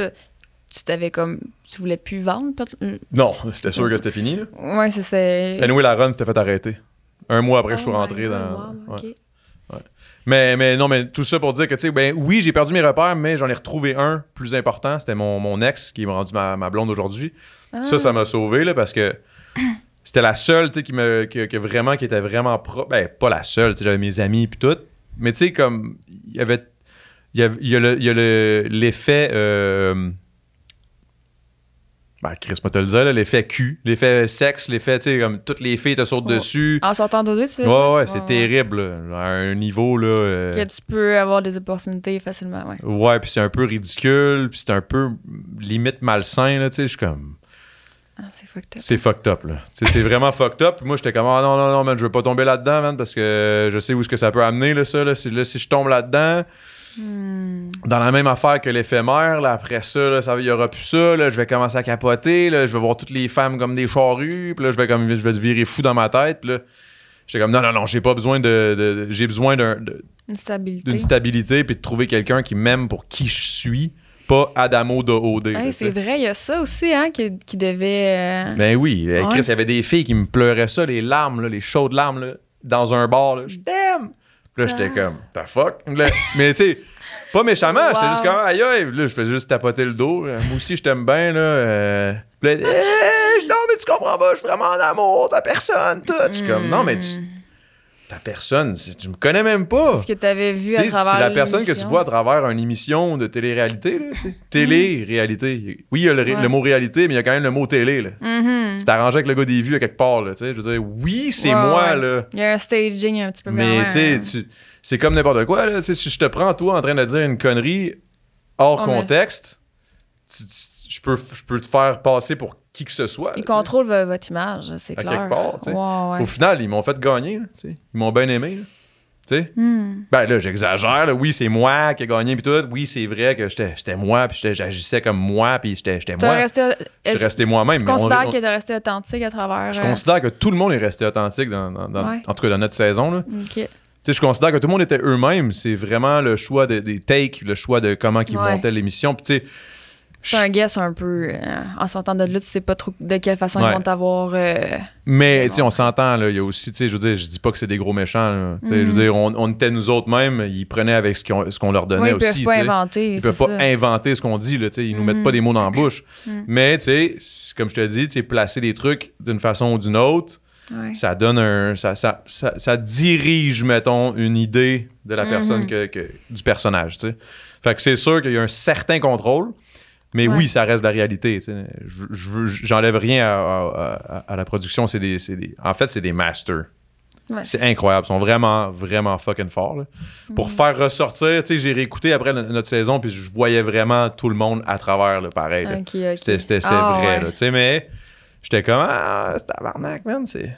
Speaker 1: tu t'avais comme. Tu voulais plus vendre?
Speaker 2: Non, c'était sûr que c'était fini. Là. Ouais, c'est ça. Anyway, la run s'était fait arrêter. Un mois après, je suis oh rentré dans. Mais, non, mais tout ça pour dire que, tu sais, ben oui, j'ai perdu mes repères, mais j'en ai retrouvé un plus important. C'était mon, ex qui m'a rendu ma, blonde aujourd'hui. Ça, ça m'a sauvé, là, parce que <coughs> c'était la seule, tu sais, qui me, vraiment, qui était vraiment propre. Ben, pas la seule, tu sais, j'avais mes amis puis tout. Mais tu sais, comme, il y avait, il y a, y a l'effet, euh, ben, Chris, moi, te le dire, l'effet cul, l'effet sexe, l'effet, tu sais, comme toutes les filles te sautent oh. dessus. En
Speaker 1: sortant dosé, tu sais. Ouais, ouais, c'est
Speaker 2: terrible, là, à un niveau, là. Euh, que
Speaker 1: tu peux avoir des opportunités facilement, ouais.
Speaker 2: Ouais, puis c'est un peu ridicule, puis c'est un peu limite malsain, là, tu sais, je suis comme. Ah, c'est fucked up. C'est fucked up, là. c'est vraiment fucked up. Moi, j'étais comme, ah non, non, non, man, je veux pas tomber là-dedans, man, parce que je sais où est-ce que ça peut amener, là, ça, là, si je tombe là-dedans.
Speaker 3: Dans
Speaker 2: la même affaire que l'éphémère, là, après ça, il y aura plus ça, je vais commencer à capoter, je vais voir toutes les femmes comme des charrues, je vais comme je vais virer fou dans ma tête, là, j'étais comme non non non, j'ai pas besoin de, j'ai besoin d'une stabilité, puis de trouver quelqu'un qui m'aime pour qui je suis, pas Adamo de OD. c'est
Speaker 1: vrai, il y a ça aussi hein, qui, devait. Euh, ben oui, eh, Chris, il y avait
Speaker 2: des filles qui me pleuraient ça, les larmes, les chaudes larmes dans un bar, je t'aime. Là, j'étais hein? comme, ta fuck. mais tu sais, pas méchamment, j'étais juste comme, aïe aïe. Là, je faisais juste tapoter le dos. Euh, moi aussi, je t'aime bien, là. Euh... Eh, non, mais tu comprends pas, je suis vraiment en amour, ta personne, tout. Je comme, non, mais tu hmm ta personne, tu me connais même pas. C'est ce que tu avais vu à travers. C'est la personne que tu vois à travers une émission de télé-réalité. télé-réalité. Oui, il y a le, mot réalité, mais il y a quand même le mot télé. Là. t'arranges mm-hmm. arrangé avec le gars des vues à quelque part. Là, je veux dire, oui, c'est moi.
Speaker 1: Il y a un staging un petit peu Mais tu
Speaker 2: sais, c'est comme n'importe quoi. si je te prends, toi, en train de dire une connerie hors oh, contexte, tu je peux, te faire passer pour qui que ce soit. Ils
Speaker 1: contrôlent votre image, c'est clair. Quelque part, tu sais. Au
Speaker 2: final, ils m'ont fait gagner. tu sais. ils m'ont bien aimé. tu sais. Hmm. Ben là, j'exagère. Oui, c'est moi qui ai gagné. Puis tout. Oui, c'est vrai que j'étais moi. Puis j'agissais comme moi. Puis j'étais moi. Resté, je suis resté moi-même. Je considère qu'il que
Speaker 1: resté authentique à travers. Je euh, considère
Speaker 2: que tout le monde est resté authentique, dans, en tout cas dans notre saison. Là. sais, Je considère que tout le monde était eux-mêmes. C'est vraiment le choix des takes, le choix de comment ils montaient l'émission. Puis tu sais c'est
Speaker 1: un guess un peu. Euh, en sortant de là, tu sais pas trop de quelle façon ils vont t'avoir. Euh,
Speaker 2: mais, tu sais, on s'entend, là. Il y a aussi, tu sais, je veux dire, je dis pas que c'est des gros méchants, Je veux mhm. dire, on, était nous autres même ils prenaient avec ce qu'on leur donnait aussi ils aussi. Peuvent pas inventer, ils peuvent pas inventer ce qu'on dit, là. Tu ils nous mettent mhm. pas des mots dans la bouche. Mhm. Mais, tu sais, comme je te dis, tu placer des trucs d'une façon ou d'une autre. Ça donne un. Ça, ça, ça, dirige, mettons, une idée de la personne que, du personnage. sais Fait que c'est sûr qu'il y a un certain contrôle, mais oui, ça reste la réalité. J'enlève rien à, la production. C'est des, en fait, c'est des masters. c'est incroyable. Ils sont vraiment, vraiment fucking forts. Pour mm. faire ressortir, j'ai réécouté après notre saison, puis je voyais vraiment tout le monde à travers, le pareil. C'était, vrai. mais j'étais comme, ah, c'est tabarnak, man. C'est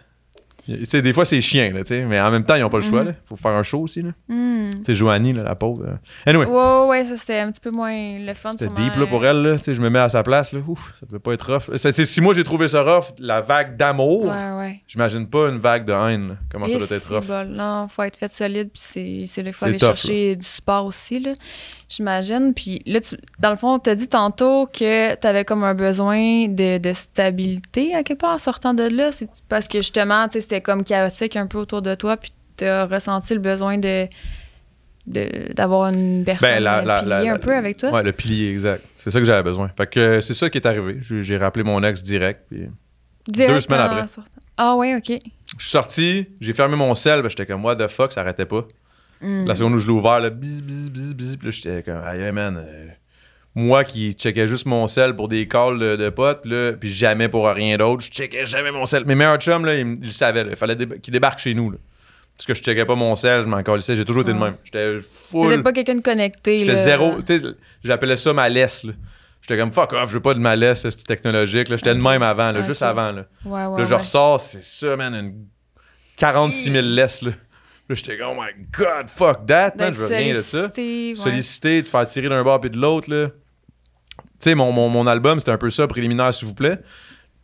Speaker 2: sais, des fois, c'est chiant, là, sais mais en même temps, ils n'ont pas le choix. Il mm. faut faire un show aussi. Là. Mm. sais, Joanie, la pauvre. Anyway.
Speaker 1: Ouais, ouais, ça, c'était un petit peu moins le fun. C'était deep là, pour
Speaker 2: elle. Là, sais je me mets à sa place. Là. Ouf, ça peut pas être rough. si moi, j'ai trouvé ça rough, la vague d'amour, ouais, ouais. j'imagine pas une vague de haine. Comment ça doit être rough?
Speaker 1: il faut être fait solide. Puis c'est c'est les faut aller chercher du sport aussi. Là. J'imagine. Puis là, dans le fond, tu as dit tantôt que tu avais comme un besoin de, stabilité à quelque part en sortant de là. C'est parce que justement, tu sais, c'était comme chaotique un peu autour de toi, puis tu ressenti le besoin de d'avoir une personne qui ben, euh, un peu avec toi. Ouais,
Speaker 2: le pilier, exact. C'est ça que j'avais besoin. Fait que c'est ça qui est arrivé. J'ai rappelé mon ex direct, puis deux semaines après.
Speaker 1: Ah oui, OK. Je
Speaker 2: suis sorti, j'ai fermé mon sel, ben j'étais comme, moi, de fuck, ça arrêtait pas. Mm. La seconde où je l'ai ouvert, là, bis, bis, bis, bis, puis là, j'étais comme, hey, man. Euh, moi qui checkais juste mon sel pour des calls de, potes, là, puis jamais pour rien d'autre, je checkais jamais mon sel. Mes meilleurs chums, là, ils, le savaient, il fallait déba qu'ils débarquent chez nous. Parce que je checkais pas mon sel, je m'en calissais, j'ai toujours été le même. J'étais full. T'étais
Speaker 1: pas quelqu'un de connecté. J'étais zéro.
Speaker 2: J'appelais ça ma laisse. Là. J'étais comme fuck off, je veux pas de malaise, c'est technologique. J'étais le même avant, là, juste avant. Là, ouais, ouais, là je ressors, c'est ça, man, une 46 000 laisses. Là. Là, j'étais oh my god, fuck that, man, je rien de ça. Ouais. Solliciter, te faire tirer d'un bord puis de l'autre, là. Tu sais, mon, album, c'était un peu ça, préliminaire, s'il vous plaît.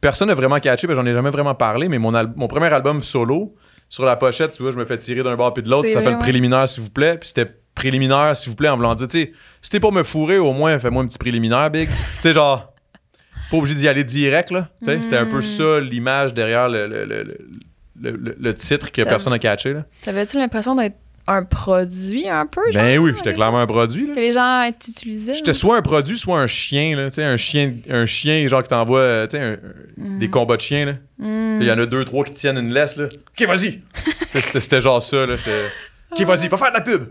Speaker 2: Personne n'a vraiment catché, j'en ai jamais vraiment parlé, mais mon, mon premier album solo, sur la pochette, tu vois, je me fais tirer d'un bord puis de l'autre, ça s'appelle Préliminaire, s'il vous plaît, puis c'était préliminaire, s'il vous plaît, en voulant dire, tu sais, si t'es pour me fourrer, au moins, fais-moi un petit préliminaire, big. <laughs> tu sais, genre, pas obligé d'y aller direct, là. C'était un peu hmm. ça l'image derrière le, le, titre que personne n'a catché.
Speaker 1: T'avais-tu l'impression d'être un produit un
Speaker 2: peu? ben oui, j'étais clairement un produit.
Speaker 1: Là. Que les gens t'utilisaient. J'étais
Speaker 2: soit un produit, soit un chien. Là, un chien, un chien genre qui t'envoie euh, mm. des combats de chiens. Là. Mm. Il y en a deux, trois qui tiennent une laisse. Là. OK, vas-y! <laughs> c'était, genre ça. Là, OK, vas-y, va faire de la pub!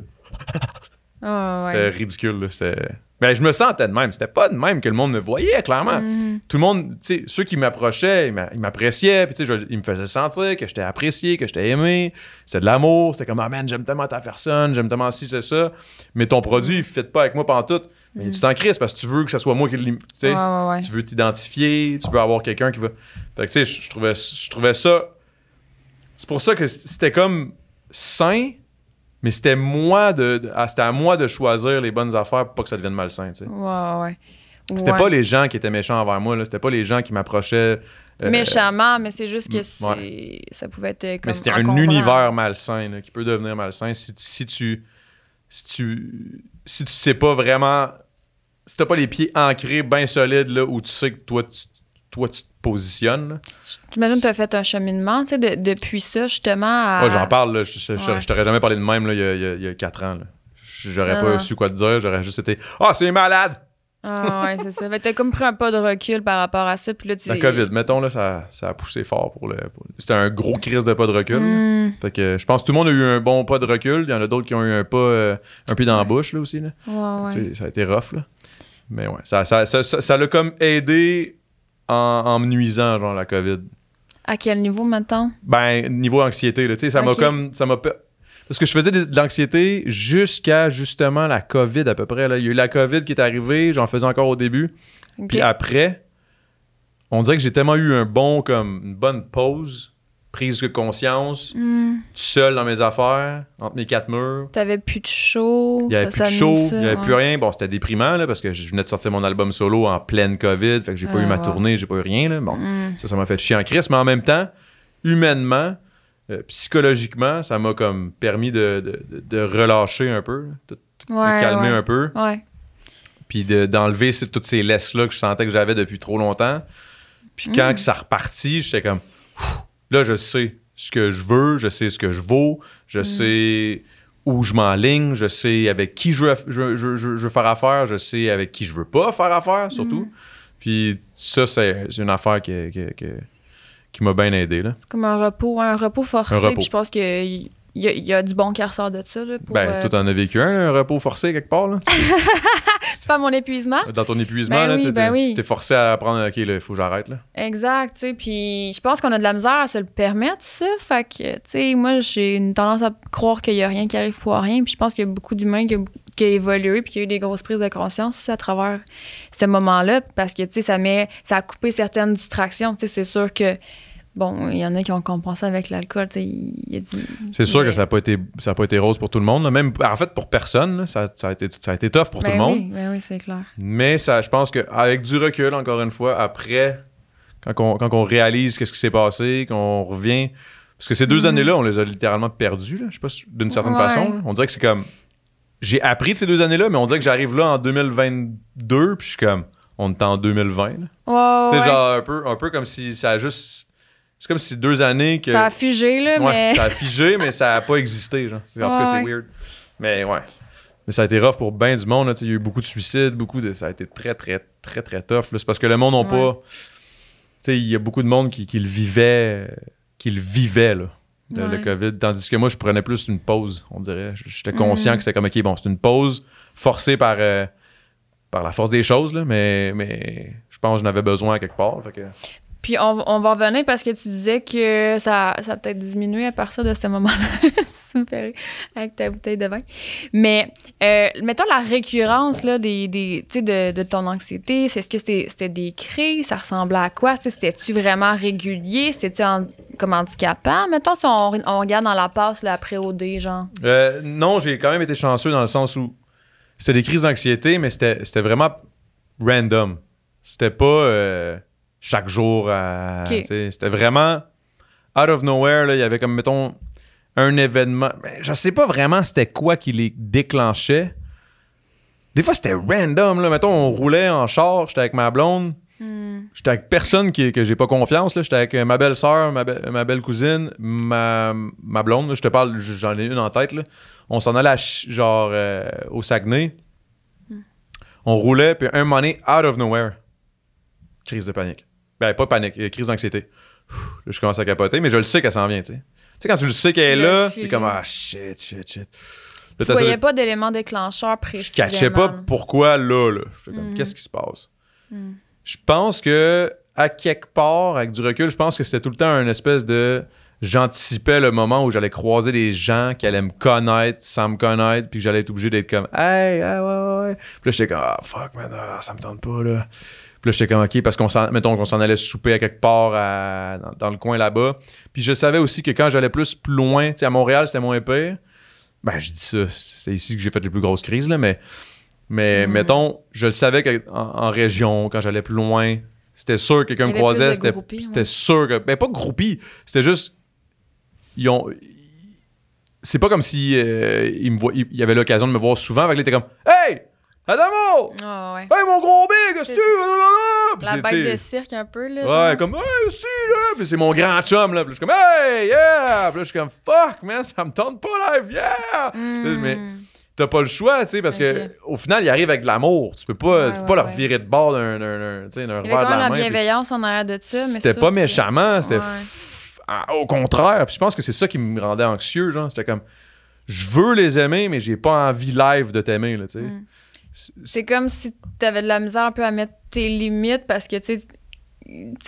Speaker 2: Ah, c'était ridicule. C'était... Mais ben, je me sentais de même. C'était pas de même que le monde me voyait, clairement. Mhm. Tout le monde, tu sais, ceux qui m'approchaient, ils m'appréciaient, puis tu sais, ils me faisaient sentir que j'étais apprécié, que j'étais aimé. C'était de l'amour. C'était comme, ah man, j'aime tellement ta personne, j'aime tellement si, c'est ça. Mais ton produit, il mhm. fit pas avec moi tout. » Mais mhm. tu t'en crises parce que tu veux que ce soit moi qui le. Tu veux t'identifier, tu veux avoir quelqu'un qui va. Fait tu sais, je trouvais, je trouvais ça. C'est pour ça que c'était comme sain, mais c'était moi de, ah, à moi de choisir les bonnes affaires pour pas que ça devienne malsain.
Speaker 1: C'était pas
Speaker 2: les gens qui étaient méchants envers moi, c'était pas les gens qui m'approchaient. Euh,
Speaker 1: Méchamment, mais c'est juste que mm, ça pouvait être comme. Mais c'était un univers
Speaker 2: malsain qui peut devenir malsain si, tu. Si tu. Si tu sais pas vraiment. Si t'as pas les pieds ancrés bien solides là où tu sais que toi toi, tu positionne
Speaker 1: J'imagine que tu as fait un cheminement depuis ça, justement. j'en
Speaker 2: parle. je, t'aurais jamais parlé de même là, il, y a, quatre ans. J'aurais pas su quoi te dire. J'aurais juste été Ah, c'est malade!
Speaker 1: Ah ouais, c'est ça. Ben, t'as comme pris un pas de recul par rapport à ça. Puis là, La COVID,
Speaker 2: mettons, là, ça, a poussé fort pour le. C'était un gros crise de pas de recul. Hmm. Fait que je pense que tout le monde a eu un bon pas de recul. Il y en a d'autres qui ont eu un pas, euh, un pied dans la bouche, là aussi. Là. Ça a été rough, là. Mais ouais, ça l'a comme aidé en, me nuisant, genre, la COVID.
Speaker 1: À quel niveau maintenant?
Speaker 2: Ben, niveau anxiété, là, tu sais, ça m'a comme, ça Parce que je faisais de l'anxiété jusqu'à, justement, la COVID, à peu près, là. Il y a eu la COVID qui est arrivée, j'en faisais encore au début. Puis après, on dirait que j'ai tellement eu un bon, comme, une bonne pause prise de conscience, hmm. seul dans mes affaires, entre mes quatre murs.
Speaker 1: T'avais plus de show. Il n'y avait plus de chaud il n'y avait plus rien.
Speaker 2: Bon, c'était déprimant là, parce que je venais de sortir mon album solo en pleine COVID, fait que j'ai n'ai pas eu ma tournée, tournée, j'ai pas eu rien. Bon, hmm. ça, ça m'a fait chier en crise, mais en même temps, humainement, euh, psychologiquement, ça m'a comme permis de, de, de, relâcher un peu, de, me calmer un peu. Puis d'enlever toutes ces laisses-là que je sentais que j'avais depuis trop longtemps. Puis quand hmm. que ça repartit, j'étais comme. Là, je sais ce que je veux, je sais ce que je vaux, je mm. sais où je m'enligne, je sais avec qui je veux, je, faire affaire, je sais avec qui je veux pas faire affaire, surtout. Mm. Puis ça, c'est une affaire qui, qui, qui, m'a bien aidé. C'est
Speaker 1: comme un repos, un repos forcé. je pense que il y, a du bon qui ressort de ça. Là, ben, euh, toi, t'en
Speaker 2: as vécu un, un repos forcé quelque part. Là.
Speaker 1: <laughs> c'est pas mon épuisement.
Speaker 2: Dans ton épuisement, ben là, ben tu t'es forcé à prendre, OK, il faut que j'arrête. Là.
Speaker 1: Exact. Puis je pense qu'on a de la misère à se le permettre, ça. Fait que, tu sais, moi, j'ai une tendance à croire qu'il y a rien qui arrive pour rien. Puis je pense qu'il y a beaucoup d'humains qui, qui évolué puis qui a eu des grosses prises de conscience à travers ce moment-là. Parce que, tu sais, ça, met, ça a coupé certaines distractions. Tu sais, c'est sûr que bon, il y en a qui ont compensé avec l'alcool. Il,
Speaker 2: C'est sûr que ça n'a pas, été, a pas été rose pour tout le monde. Même, en fait, pour personne, ça, a été, ça a été tough pour ben tout le monde.
Speaker 1: Ben oui, c'est clair.
Speaker 2: Mais ça, je pense qu'avec du recul, encore une fois, après, quand on, réalise qu'est-ce qui s'est passé, qu'on revient. Parce que ces deux mhm. années-là, on les a littéralement perdues, je sais pas, d'une certaine façon. On dirait que c'est comme. J'ai appris de ces deux années-là, mais on dirait que j'arrive là en 2022, puis je suis comme. On est en 2020. c'est genre un peu, un peu comme si ça a juste c'est comme si deux années que. Ça a figé, là, mais. Ça a figé, mais ça n'a pas existé, genre. En tout cas, c'est weird. Mais ouais. Mais ça a été rough pour bien du monde. Hein. Il y a eu beaucoup de suicides, beaucoup de. Ça a été très, très, très, très tough. C'est parce que le monde n'a Tu pas. il y a beaucoup de monde qui, le vivait. Qui le vivait, là, le, COVID. Tandis que moi, je prenais plus une pause, on dirait. J'étais mm-hmm. conscient que c'était comme, OK, bon, c'est une pause forcée par, euh, par la force des choses, là, mais, mais je pense que j'en avais besoin quelque part. Fait que...
Speaker 1: Puis on, va revenir parce que tu disais que ça, a peut-être diminué à partir de ce moment-là, <laughs> avec ta bouteille de vin. Mais euh, mettons la récurrence là, des, des, de, de ton anxiété, c'est ce que c'était des crises, ça ressemblait à quoi? C'était-tu vraiment régulier? C'était-tu comme handicapant? Mettons si on, regarde dans la passe là, après OD, genre.
Speaker 2: Euh, non, j'ai quand même été chanceux dans le sens où c'était des crises d'anxiété, mais c'était vraiment random. C'était pas... Euh, chaque jour. Euh, c'était vraiment out of nowhere. Il y avait comme, mettons, un événement. Ben, je sais pas vraiment c'était quoi qui les déclenchait. Des fois, c'était random. Mettons, on roulait en char, j'étais avec ma blonde. Hmm. J'étais avec personne qui, que j'ai pas confiance. J'étais avec ma belle-sœur, ma, belle-cousine, ma, blonde. Je te parle, j'en ai une en tête. On s'en allait genre euh, au Saguenay. Hmm. On roulait, puis un moment out of nowhere, crise de panique. Ben, pas panique, euh, crise d'anxiété. Là, je commence à capoter, mais je le sais qu'elle s'en vient, tu sais. Tu sais, quand tu le sais qu'elle est là, t'es comme Ah shit, shit, shit. Là, tu voyais
Speaker 1: pas d'élément déclencheur précis. Je ne cachais pas
Speaker 2: pourquoi là, là. suis comme mm. Qu'est-ce qui se passe? Mm. Je pense que, à quelque part, avec du recul, je pense que c'était tout le temps une espèce de. J'anticipais le moment où j'allais croiser des gens qui allaient me connaître sans me connaître, puis que j'allais être obligé d'être comme Hey, hey, ouais, ouais. Puis là, j'étais comme Ah, fuck, man, ça ah, ça me tente pas, là. Puis là, j'étais comme, OK, parce qu'on s'en, qu'on s'en allait souper à quelque part dans, le coin là-bas. Puis je savais aussi que quand j'allais plus, loin, tu à Montréal, c'était moins épais. Ben, je dis ça, c'est ici que j'ai fait les plus grosses crises, là, mais, mais hmm. mettons, je savais qu'en région, quand j'allais plus loin, c'était sûr que quelqu'un me croisait, c'était, c'était sûr que. Ben, pas groupie, c'était juste. C'est pas comme si euh, me il y avait l'occasion de me voir souvent. avec les comme, Adamo! Ah, ouais. Hey, mon gros big, est ce que tu
Speaker 1: La bête de cirque, un peu, là. Ouais, comme, hey, là.
Speaker 2: Puis c'est mon grand chum, là. Puis je suis comme, hey, yeah. Puis là, je suis comme, fuck, man, ça me tente pas, live, yeah. Hmm. Mais t'as pas le choix, tu sais, parce qu'au que au final, il arrive avec de l'amour. Tu peux pas, tu pas leur virer de bord d'un, d'un, sais, d'un revers de la main. la
Speaker 1: bienveillance en arrière de ça, mais C'était pas
Speaker 2: méchamment, c'était ah, au contraire. Puis je pense que c'est ça qui me rendait anxieux, genre. C'était comme, je veux les aimer, mais j'ai pas envie live de t'aimer, là, tu sais. Hmm.
Speaker 1: C'est comme si tu avais de la misère un peu à mettre tes limites parce que, tu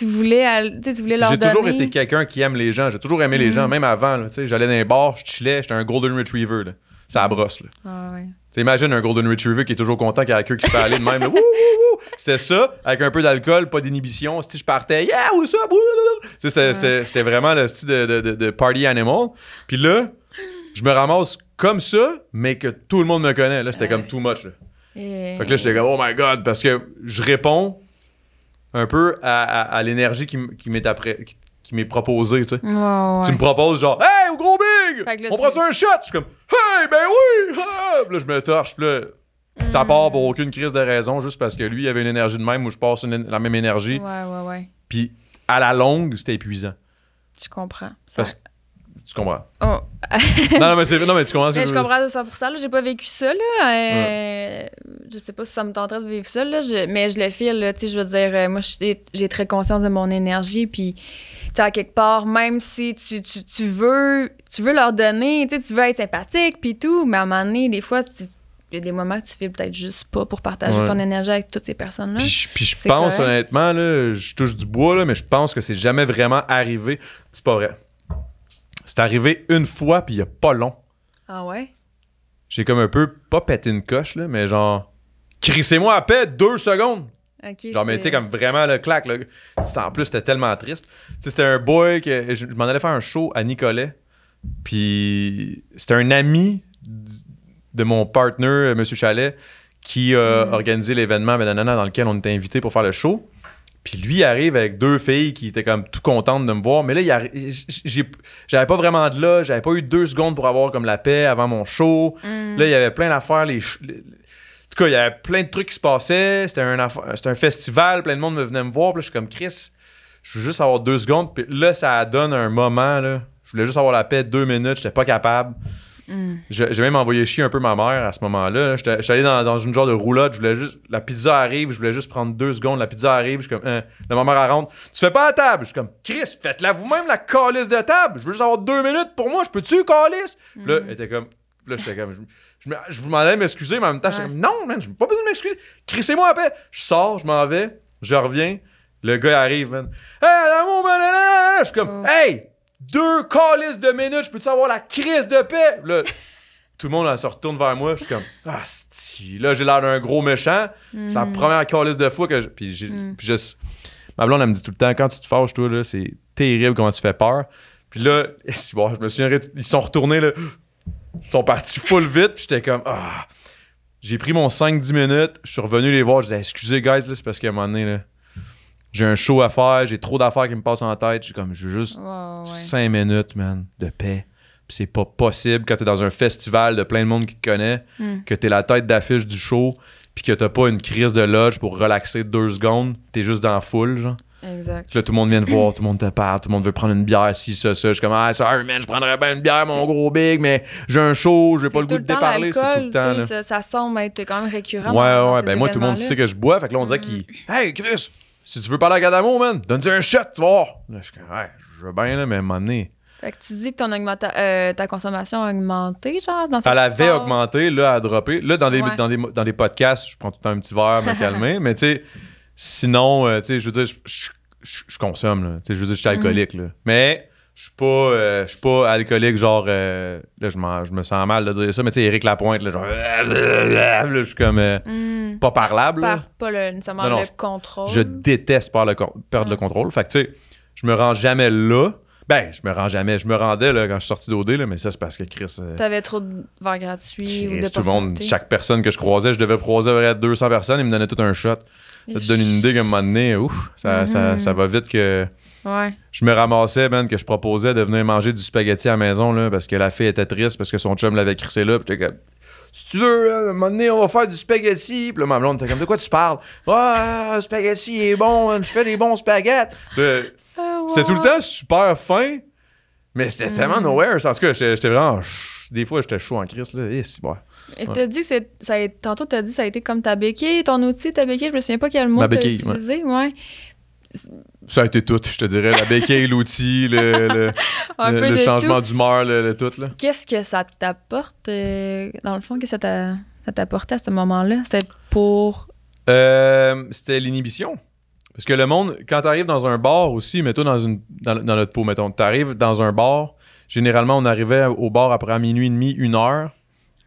Speaker 1: voulais, tu voulais J'ai toujours été
Speaker 2: quelqu'un qui aime les gens. J'ai toujours aimé les mm-hmm. gens, même avant. J'allais dans les bars, je chillais, j'étais un golden retriever. Là. Ça brosse. Là. Ah, un golden retriever qui est toujours content qu'il a la qui se fait aller de même. <laughs> C'était ça, avec un peu d'alcool, pas d'inhibition. Si je partais, yeah, what's up? C'était vraiment le style de, de, de, party animal. Puis là, je me ramasse comme ça, mais que tout le monde me connaît. Là, c'était comme too much.
Speaker 3: Fait que là,
Speaker 2: j'étais comme, oh my God, parce que je réponds un peu à, l'énergie qui, m'est Qui, m'est proposée, tu sais. Tu me proposes genre, hey, au gros big, on tu... un shot? Je suis comme, hey, ben oui! là, je me torche, puis là, ça mm. part pour aucune crise de raison, juste parce que lui, il avait une énergie de même, où je passe la même énergie. Ouais, ouais, ouais. Puis à la longue, c'était épuisant. tu comprends. Tu comprends? Oh. non, mais tu comprends. je comprends
Speaker 1: à 100 J'ai pas vécu ça. Là. Euh, Je sais pas si ça me tenterait de vivre ça, mais je le file. je veux dire, euh, moi, j'ai très conscience de mon énergie. Puis, à quelque part, même si tu, veux, tu veux leur donner, tu veux être sympathique, puis tout, mais à un moment donné, des fois, il y a des moments que tu fais peut-être juste pas pour partager ton énergie avec toutes ces personnes-là. Puis, je pense
Speaker 2: honnêtement, je touche du bois, là, mais je pense que c'est jamais vraiment arrivé. C'est pas vrai. C'est arrivé une fois, puis il y a pas long. Ah ouais? J'ai comme un peu, pas pété une coche, là, mais genre, crissez-moi à paix deux secondes. genre, mais tu sais, comme vraiment le clac. Là. En plus, c'était tellement triste. Tu sais, c'était un boy que je, m'en allais faire un show à Nicolet. Puis c'était un ami de mon partner, euh, M. Chalet, qui a l'événement hmm. organisé l'événement dans lequel on était invité pour faire le show. Puis lui, arrive avec deux filles qui étaient comme tout contentes de me voir. Mais là, j'avais pas vraiment de là. J'avais pas eu deux secondes pour avoir comme la paix avant mon show. Mm. Là, il y avait plein d'affaires. Les, en tout cas, il y avait plein de trucs qui se passaient. C'était un, un festival. Plein de monde me venait me voir. Puis là, je suis comme Chris. Je veux juste avoir deux secondes. Puis là, ça donne un moment. Je voulais juste avoir la paix deux minutes. J'étais pas capable. Mm. J'ai même envoyé chier un peu ma mère à ce moment-là. J'étais allé dans, dans, une genre de roulotte. Je voulais juste. La pizza arrive, je voulais juste prendre deux secondes. La pizza arrive, je suis comme. Hein. La maman mère, rentre. Tu fais pas la table. Je suis comme. Chris, faites-la vous-même, la calice de table. Je veux juste avoir deux minutes pour moi. Je peux-tu, calice? Là, mm. elle était comme. Là, j'étais comme. Je, je, vous m'excuser, mais en même temps, je suis comme. Non, man, j'ai pas besoin de m'excuser. c'est moi à paix. Je sors, je m'en vais, je reviens. Le gars arrive, man. Hey, mon Je suis comme. Oh. Hey! deux calices de minutes, je peux-tu avoir la crise de paix? tout le monde se retourne vers moi. Je suis comme, ah, là, j'ai l'air d'un gros méchant. C'est la mm. première calice de fois que Puis, j'ai, mm. Ma blonde, elle me dit tout le temps, quand tu te fâches, toi, là, c'est terrible comment tu fais peur. Puis là, <laughs> je me souviens, ils sont retournés, là. Ils sont partis full vite, puis j'étais comme, ah. J'ai pris mon 5-10 minutes, je suis revenu les voir, je disais, excusez, guys, là, c'est parce qu'à un moment donné, là j'ai un show à faire, j'ai trop d'affaires qui me passent en tête. J'ai comme, juste cinq minutes, man, de paix. Puis c'est pas possible quand t'es dans un festival de plein de monde qui te connaît, hmm. que t'es la tête d'affiche du show, puis que t'as pas une crise de loge pour relaxer deux secondes. T'es juste dans la foule, genre. Exact. là, tout le monde vient te voir, tout le monde te parle, tout le monde veut prendre une bière, si, ça, ça. Je suis comme, ah, sorry, man, je prendrais bien une bière, mon gros big, mais j'ai un show, j'ai pas le goût de déparler. C'est tout le temps. Ça,
Speaker 1: ça, semble être quand même récurrent. Ouais, ouais, Ben, moi, tout le monde sait que
Speaker 2: je bois. Fait que là, on dirait hmm. qu'il, hey, Chris, si tu veux parler à Gadamo, man, donne-lui un shot, tu vois. Là, je je veux bien, là, mais à un moment donné.
Speaker 1: Fait que tu dis que ton euh, ta consommation a augmenté, genre, dans cette Elle avait
Speaker 2: augmenté, là, à dropper. Là, dans les, dans, dans podcasts, je prends tout le temps un petit verre, me <laughs> calmer. mais tu sais, sinon, euh, tu sais, je veux dire, je, consomme, là. Tu sais, je veux dire, je suis mhm. alcoolique, là. Mais je suis pas, euh, je suis pas alcoolique, genre, euh, là, je, me sens mal de dire ça, mais tu sais, Eric Lapointe, là, genre, <laughs> je suis comme euh, hmm. pas parlable. perds
Speaker 1: pas le, nécessairement le contrôle. Je
Speaker 2: déteste perdre le, ah. contrôle. Fait que, tu sais, je me rends jamais là. Ben, je me rends jamais. Je me rendais là, quand je suis sorti d'OD, mais ça, c'est parce que Chris. tu
Speaker 1: T'avais trop de vins gratuits ou de tout le monde, chaque
Speaker 2: personne que je croisais, je devais croiser à 200 personnes, ils me donnaient tout un shot. Ça te donne une idée qu'à un moment donné, ça, ça, mm-hmm. ça, va vite que. Je me ramassais, man, que je proposais de venir manger du spaghetti à la maison, là, parce que la fille était triste, parce que son chum l'avait crissé là. Puis comme, si tu veux, à un moment donné, on va faire du spaghetti. Puis là, ma blonde était comme, de quoi tu parles? Ah, oh, spaghetti est bon, je fais des bons spaghettis. Euh, ah, c'était tout le temps super fin, mais c'était tellement mm. nowhere. En tout cas, j'étais vraiment. Des fois, j'étais chaud en crise. Là. Et
Speaker 1: dit ça tantôt, t'as dit que ça a été comme ta béquille, ton outil, ta béquille, je me souviens pas quel mot tu utilisé. ouais.
Speaker 2: Ça a été tout, je te dirais. La béquille, l'outil, le, le, <laughs> changement d'humeur, le, tout.
Speaker 1: Qu'est-ce que ça t'apporte, euh, dans le fond, que ça t'apportait à ce moment-là? C'était pour.
Speaker 2: Euh, c'était l'inhibition. Parce que le monde, quand t'arrives dans un bar aussi, mettons dans, une, dans, notre peau, mettons, t'arrives dans un bar, généralement, on arrivait au bar après à minuit et demi, une heure.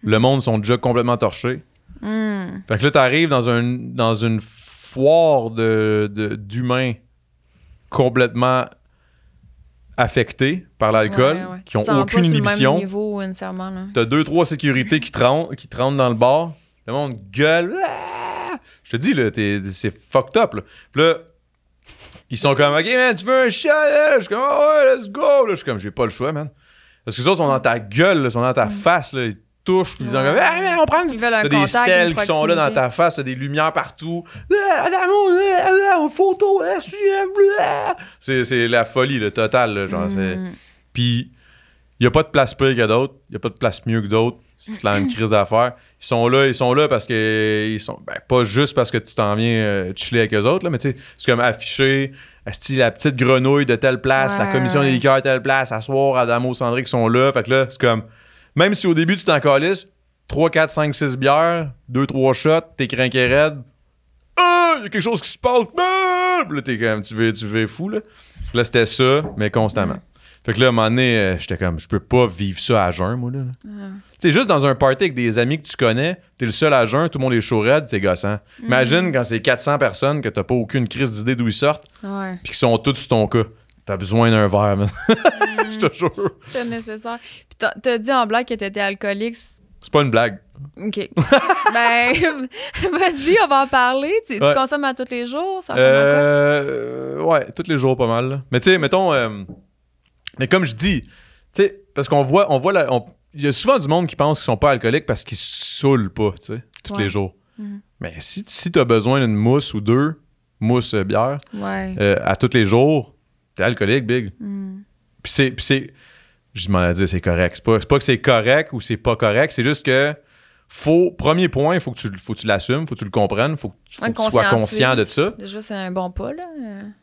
Speaker 2: Le monde sont déjà complètement torchés. Hmm. Fait que là, t'arrives dans, un, dans une foire de, d'humains complètement affectés par l'alcool, qui n'ont aucune inhibition. T'as deux, trois sécurités qui te, qui rentrent dans le bar. Le monde gueule. Ah! Je te dis, là, c'est fucked up. Là. Puis là, ils sont comme, OK, man, tu veux un chat? Je suis comme, ah ouais, let's go. Je suis comme, j'ai pas le choix, man. Parce que ça, ils sont dans ta gueule, ils sont dans ta mm. face. Là touche ils disent ah, on prend. T'as des selles qui sont là dans ta face, t'as des lumières partout. Ah, ah, photo, c'est la folie, le total. genre, mm. c'est... Puis, il a pas de place pire que d'autres, il a pas de place mieux que d'autres. C'est là une crise d'affaires. Ils sont là, ils sont là parce que. Ils sont, ben, pas juste parce que tu t'en viens euh, chiller avec eux autres, là, mais tu sais, c'est comme affiché la petite grenouille de telle place, la commission des liqueurs de telle place, asseoir Adamo, Sandré qui sont là. Fait que là, c'est comme, même si au début, tu t'en calisses, 3, 4, 5, 6 bières, 2, 3 shots, t'es crinqué raide. il ah, y a quelque chose qui se passe. Ah! là, t'es tu veux, tu fou, là. là, c'était ça, mais constamment. Fait que là, à un moment donné, euh, j'étais comme, je peux pas vivre ça à jeun, moi, là. Ah. Tu sais, juste dans un party avec des amis que tu connais, t'es le seul à jeun, tout le monde est chaud raide, c'est gossant. Imagine mm. quand c'est 400 personnes que t'as pas aucune crise d'idée d'où ils sortent, puis qui sont tous sur ton cas. T'as besoin d'un verre, mais <laughs> je te hmm. jure.
Speaker 1: C'est nécessaire. Puis t'as dit en blague que t'étais alcoolique. C'est pas une blague. OK. <laughs> ben, <laughs> vas-y, on va en parler. Tu, consommes à tous les jours? Ça
Speaker 2: euh, ouais, tous les jours, pas mal. Mais tu sais, mettons... Euh, mais comme je dis, tu sais, parce qu'on voit... on voit il y a souvent du monde qui pense qu'ils sont pas alcooliques parce qu'ils saoulent pas, tu sais, tous les jours. Mhm. Mais si, si tu as besoin d'une mousse ou deux, mousse euh, bière, euh, à tous les jours, alcoolique, Big. Mm. Puis c'est. je m'en ai dit, c'est correct. C'est pas, que c'est correct ou c'est pas correct, c'est juste que faut, premier point, il faut que tu, faut tu l'assumes, faut que tu le comprennes, faut, que, faut que tu sois conscient de ça.
Speaker 1: Déjà, c'est un bon pas, là.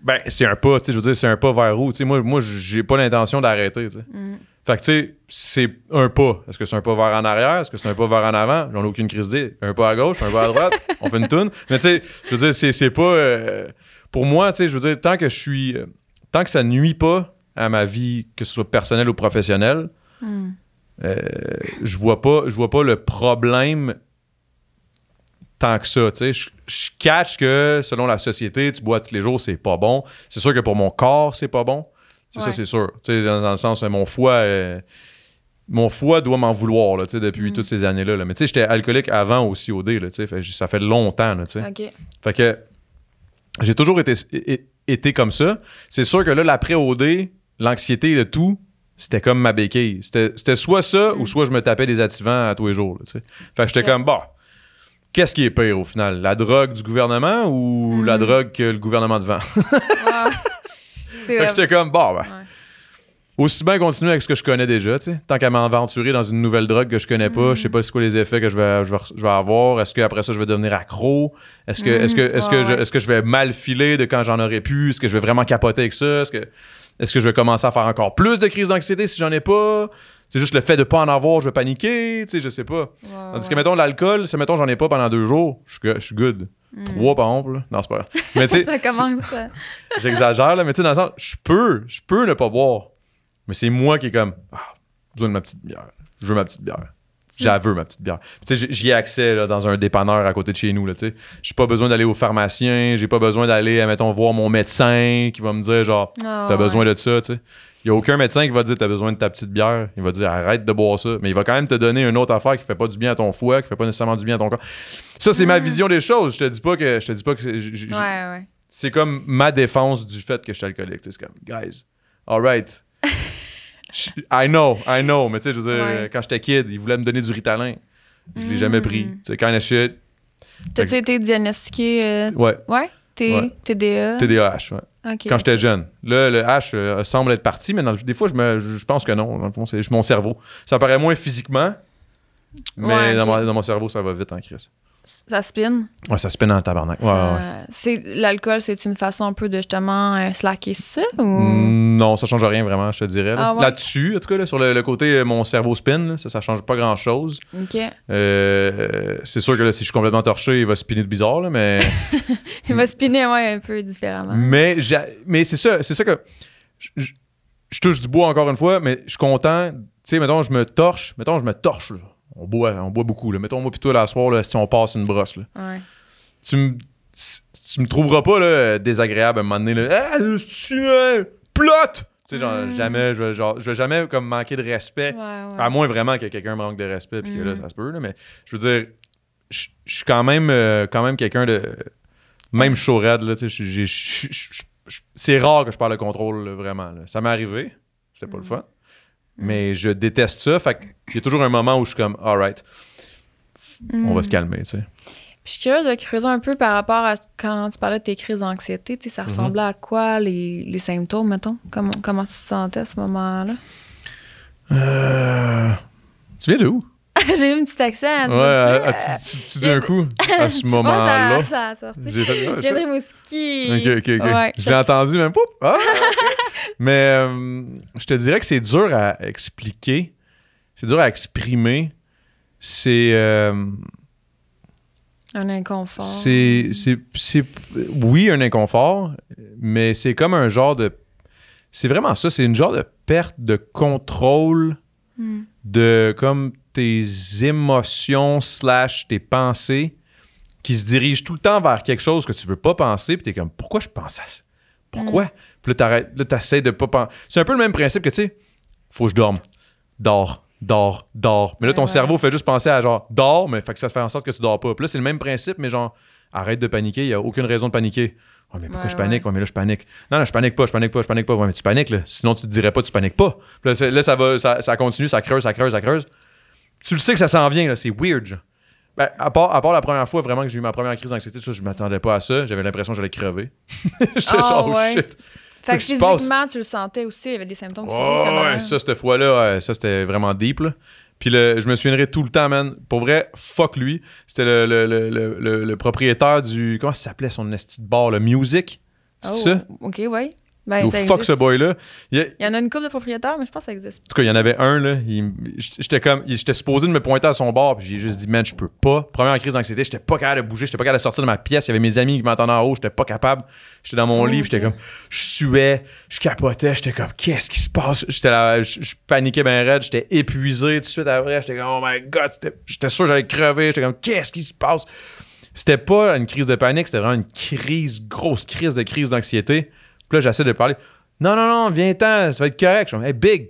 Speaker 2: Ben, c'est un pas, tu sais, je veux dire, c'est un pas vers où, tu sais, moi, moi j'ai pas l'intention d'arrêter, tu sais. Mm. Fait que, tu sais, c'est un pas. Est-ce que c'est un pas vers en arrière? Est-ce que c'est un pas vers en avant? J'en ai aucune crise d'idée. Un pas à gauche, un pas à droite, <laughs> on fait une toune. Mais, tu sais, je veux dire, c'est pas... Euh, pour moi, tu je veux dire, tant que je suis... Euh, tant que ça nuit pas à ma vie, que ce soit personnelle ou professionnelle, hmm. euh, je vois pas, je vois pas le problème tant que ça. Je, je catch que selon la société, tu bois tous les jours, c'est pas bon. C'est sûr que pour mon corps, c'est pas bon. Ça, c'est sûr. Dans, le sens, euh, mon foie, euh, mon foie doit m'en vouloir là, depuis hmm. toutes ces années-là. tu Mais j'étais alcoolique avant aussi au dé. ça fait longtemps. OK. Fait que j'ai toujours été, été comme ça. C'est sûr que là, l'après-OD, l'anxiété, le tout, c'était comme ma béquille. C'était soit ça ou mm. soit je me tapais des activants à tous les jours. Là, fait que j'étais comme, bah, qu'est-ce qui est pire au final? La drogue du gouvernement ou la mm. drogue que le gouvernement te vend? Ah. <laughs> Fait que j'étais comme, bah, aussi bien continuer avec ce que je connais déjà, tu sais. Tant qu'à m'aventurer dans une nouvelle drogue que je connais pas, je sais pas c'est quoi les effets que je vais, je vais, avoir. Est-ce qu'après ça, je vais devenir accro? Est-ce que, est-ce que, mm-hmm. est-ce que, je, est-ce que je vais mal filer de quand j'en aurais pu? Est-ce que je vais vraiment capoter avec ça? Est-ce que, est-ce que je vais commencer à faire encore plus de crises d'anxiété si j'en ai pas? C'est juste le fait de pas en avoir, je vais paniquer, tu sais, je sais pas. Tandis que, mettons, l'alcool, si, mettons, j'en ai pas pendant deux jours, je, suis good. Mm. Trois, par exemple, Non, c'est pas... grave. <laughs> ça
Speaker 1: commence. <laughs>
Speaker 2: J'exagère, là, mais tu sais, dans le je peux, je peux ne pas boire. Mais c'est moi qui est comme, ah, besoin de ma petite bière. Je veux ma petite bière. J'avoue ma petite bière. Tu j'y ai accès là, dans un dépanneur à côté de chez nous. Je tu J'ai pas besoin d'aller au pharmacien. J'ai pas besoin d'aller, mettons, voir mon médecin qui va me dire, genre, tu ah, t'as besoin de ça, tu Il n'y a aucun médecin qui va dire dire as besoin de ta petite bière. Il va dire arrête de boire ça. Mais il va quand même te donner une autre affaire qui fait pas du bien à ton foie, qui fait pas nécessairement du bien à ton corps. Ça, c'est ma hmm. vision des choses. Je te dis pas que. Je te dis pas que. C'est comme ma défense du fait que je suis alcoolique. C'est comme, guys, alright, I know, I know. Mais tu sais, je veux dire, quand j'étais kid, ils voulaient me donner du ritalin. Je l'ai jamais pris. Mm. Tu sais, kind of shit. T'as-tu
Speaker 1: été diagnostiqué? Euh? Ouais. Ouais? ouais. TDA? TDAH,
Speaker 2: ouais. Quand j'étais jeune. Là, le H euh, semble être parti, mais des fois, je, me, je pense que non. Dans le fond, c'est mon cerveau. Ça paraît moins physiquement, mais dans, mon, cerveau, ça va vite en crise. Ça spin. Ouais, ça spin en tabarnak.
Speaker 1: Ouais, L'alcool, c'est une façon un peu de justement euh, slacker ça ou... Mm,
Speaker 2: non, ça change rien vraiment, je te dirais. Ah, Là-dessus, en tout cas, sur le, côté euh, mon cerveau spin, ça, ça change pas grand-chose. OK. Euh, c'est sûr que si je suis complètement torché, il va spinner de bizarre, mais.
Speaker 1: <laughs> il va spinner, ouais, un peu différemment.
Speaker 2: Mais, mais c'est ça, c'est ça que. Je touche du bois encore une fois, mais je suis content. Tu sais, mettons, je me torche. Mettons, je me torche. Là on boit, on boit beaucoup. Là. Mettons, moi, plutôt la soirée, si on passe une brosse. Tu me. me trouveras pas là, désagréable à un moment donné. Là. Ah, eh, tu hein, plot! Tu sais, genre, mm. jamais, je vais, vais jamais comme manquer de respect. À moins vraiment que quelqu'un manque de respect, puis que là, mm. ça se peut, mais je veux dire, je, suis quand même, euh, même quelqu'un de. Même chaud là, c'est rare que je parle de contrôle, vraiment. Ça m'est arrivé, c'était pas le mm. fun mais je déteste ça. Fait qu'il y a toujours un moment où je suis comme, alright, on va se mm. calmer, tu sais.
Speaker 1: Puis je suis curieuse de creuser un peu par rapport à quand tu parlais de tes crises d'anxiété, tu sais, ça ressemblait mhm. à quoi les, les, symptômes, mettons? Comment, comment tu te sentais à ce moment-là?
Speaker 2: Euh, tu viens de où?
Speaker 1: <laughs> j'ai eu un petit accent. Tu ouais, tout ah, euh, d'un coup, <laughs> à ce moment-là. ça, J'ai pris mon ski. je l'ai entendu même pas. Ah,
Speaker 2: <laughs> mais euh, je te dirais que c'est dur à expliquer. C'est dur à exprimer. C'est. Euh,
Speaker 1: un inconfort.
Speaker 2: C'est, c'est, c'est, oui, un inconfort, mais c'est comme un genre de. C'est vraiment ça, c'est une genre de perte de contrôle, hmm. de comme tes émotions slash tes pensées qui se dirigent tout le temps vers quelque chose que tu veux pas penser, puis t'es comme, pourquoi je pense à ça? Pourquoi? Pis mm. Puis là, t'arrêtes, là, t'essaies de pas penser. C'est un peu le même principe que, tu sais, faut que je dorme. Dors, dors, dors. Mais là, ton cerveau fait juste penser à genre, dors, mais fait que ça fait en sorte que tu dors pas. Puis là, c'est le même principe, mais genre, arrête de paniquer, il y a aucune raison de paniquer. Oh, mais pourquoi je panique? Oh, mais là, je panique. Non, non, je panique pas, je panique pas, je panique pas. Ouais, mais tu paniques, là. Sinon, tu te dirais pas, tu paniques pas. là, ça va, ça continue, ça creuse, ça creuse, ça creuse tu le sais que ça s'en vient, là, c'est weird. Ben, à, part, à part la première fois vraiment que j'ai eu ma première crise d'anxiété, je m'attendais pas à ça. J'avais l'impression que j'allais crever. <laughs> J'étais ah, genre, oh shit. Fait que physiquement,
Speaker 1: tu le sentais aussi, il y avait des symptômes oh, physiques. Ouais, ça,
Speaker 2: cette fois-là, ça, c'était vraiment deep. Puis le, je me souviendrai tout le temps, man. Pour vrai, fuck lui. C'était le, le, le propriétaire du. Comment ça s'appelait son esti de bar, le Music? C'est oh, ça?
Speaker 1: OK, ouais. Ben, là Il, y en a une couple de propriétaires, mais je pense que ça existe.
Speaker 2: En tout cas, il y en avait un, là. J'étais comme. J'étais supposé de me pointer à son bord. puis j'ai juste dit, man, je peux pas. Première crise d'anxiété, j'étais pas capable de bouger, j'étais pas capable de sortir de ma pièce. Il y avait mes amis qui m'entendaient en haut, j'étais pas capable. J'étais dans mon oh lit, j'étais comme. Je suais, je capotais, j'étais comme, qu'est-ce qui se passe? J'étais là, je paniquais ben raide, j'étais épuisé tout de suite après. J'étais comme, oh my god, j'étais sûr que j'allais crever. J'étais comme, qu'est-ce qui se passe? C'était pas une crise de panique, c'était vraiment une crise, grosse crise de crise d'anxiété. Puis là, j'essaie de parler. Non, non, non, viens-t'en, ça va être correct. Je me dis, hey, Big,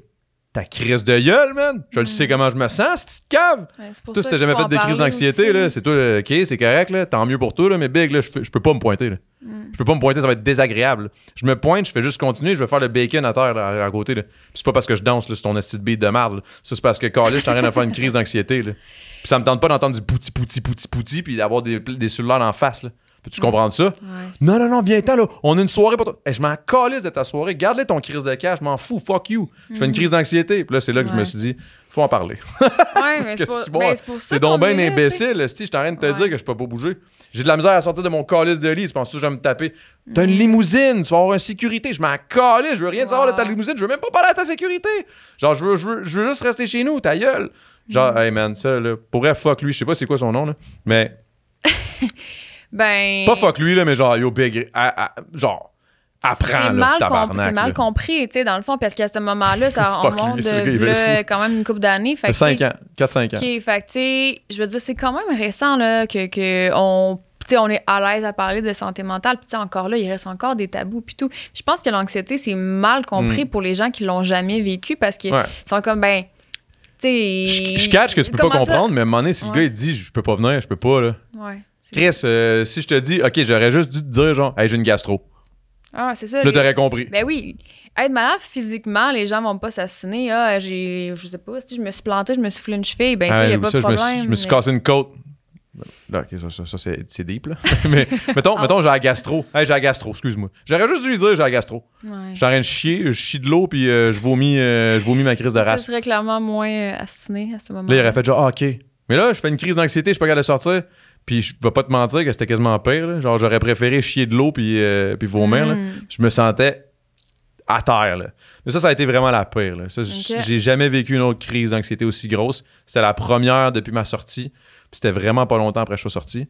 Speaker 2: ta crise de gueule, man. Je le mm. sais comment je me sens, cette petite cave. toi, si t'as jamais fait des crises d'anxiété, là, c'est toi, euh, ok, c'est correct, là, tant mieux pour toi, là, mais big, là, je, peux pas me pointer. Là. Mm. Je peux pas me pointer, ça va être désagréable. Je me pointe, je fais juste continuer, je vais faire le bacon à terre à côté. Là. c'est pas parce que je danse, c'est ton esti de beat de marde. Ça, c'est parce que calé, je suis en de faire une crise d'anxiété. Là. Puis ça me tente pas d'entendre du pouti pouti pouti pouti puis d'avoir des, des cellulaires en face. Là. Peux-tu comprends ça? Non, non, non, viens-t'en, là. On a une soirée pour toi. je m'en calisse de ta soirée. Garde-les ton crise de cash. Je m'en fous. Fuck you. Je fais une mhm. crise d'anxiété. Puis là, c'est là que je me suis dit, faut en parler.
Speaker 3: Ouais, mais <laughs> ben, c'est pour, donc bien
Speaker 2: imbécile. Si je te dire que je peux pas bouger. J'ai de la misère à sortir de mon calice de lit. je pense que je vais me taper? T'as une mhm. limousine. Tu vas avoir une sécurité. Je m'en calisse. Je veux rien savoir de ta limousine. Je veux même pas parler à ta sécurité. Genre, je veux, je veux, juste rester chez nous. Ta gueule. Genre, mhm. hey man, ça, là, pourrait fuck lui. Je sais pas c'est quoi son nom, là. Mais. <laughs>
Speaker 1: Ben. Pas fuck
Speaker 2: lui, là, mais genre, yo, big. à, genre. Apprends, C'est mal
Speaker 1: compris, tu sais, dans le fond, parce qu'à ce moment-là, ça <laughs> remonte de quand même une couple d'années. 5 ans,
Speaker 2: 4-5 ans. OK,
Speaker 1: fait tu sais, je veux dire, c'est quand même récent, là, que, que on on est à l'aise à parler de santé mentale. Puis encore là, il reste encore des tabous puis tout. Je pense que l'anxiété, c'est mal compris hmm. pour les gens qui l'ont jamais vécu parce qu'ils sont comme ben. tu Je, je catch que tu peux pas comprendre,
Speaker 2: mais à un moment donné, si le gars il dit je peux pas venir, je peux pas là. Ouais. Chris, euh, si je te dis, OK, j'aurais juste dû te dire, genre, hey, j'ai une gastro.
Speaker 1: Ah, c'est ça. Là, t'aurais compris. Ben oui. Être malade physiquement, les gens vont pas s'assiner. Ah, j'ai, je sais pas, si je me suis planté, je me suis foulé une cheville, ben ah, ça, y a pas de problème. Je me suis, je me suis cassé
Speaker 2: une côte. Là, ça, ça, c'est, deep, là. <laughs> mais ah. mettons, j'ai la gastro. Hey, j'ai la gastro, excuse-moi. J'aurais juste dû lui dire j'ai la gastro. Ouais. Je suis en de chier, je chie de l'eau, puis euh, je, vomis, euh, je vomis ma crise de race. Ça
Speaker 1: serait clairement moins astiné à ce moment-là. Là, il aurait fait
Speaker 2: genre, ah, OK. Mais là, je fais une crise d'anxiété, je peux pas capable sortir. Puis je vais pas te mentir que c'était quasiment pire. Genre, j'aurais préféré chier de l'eau puis, euh, puis vomir. Hmm. Je me sentais à terre. Mais ça, ça a été vraiment la pire. J'ai jamais vécu une autre crise d'anxiété aussi grosse. C'était la première depuis ma sortie. Puis C'était vraiment pas longtemps après que je sois sorti.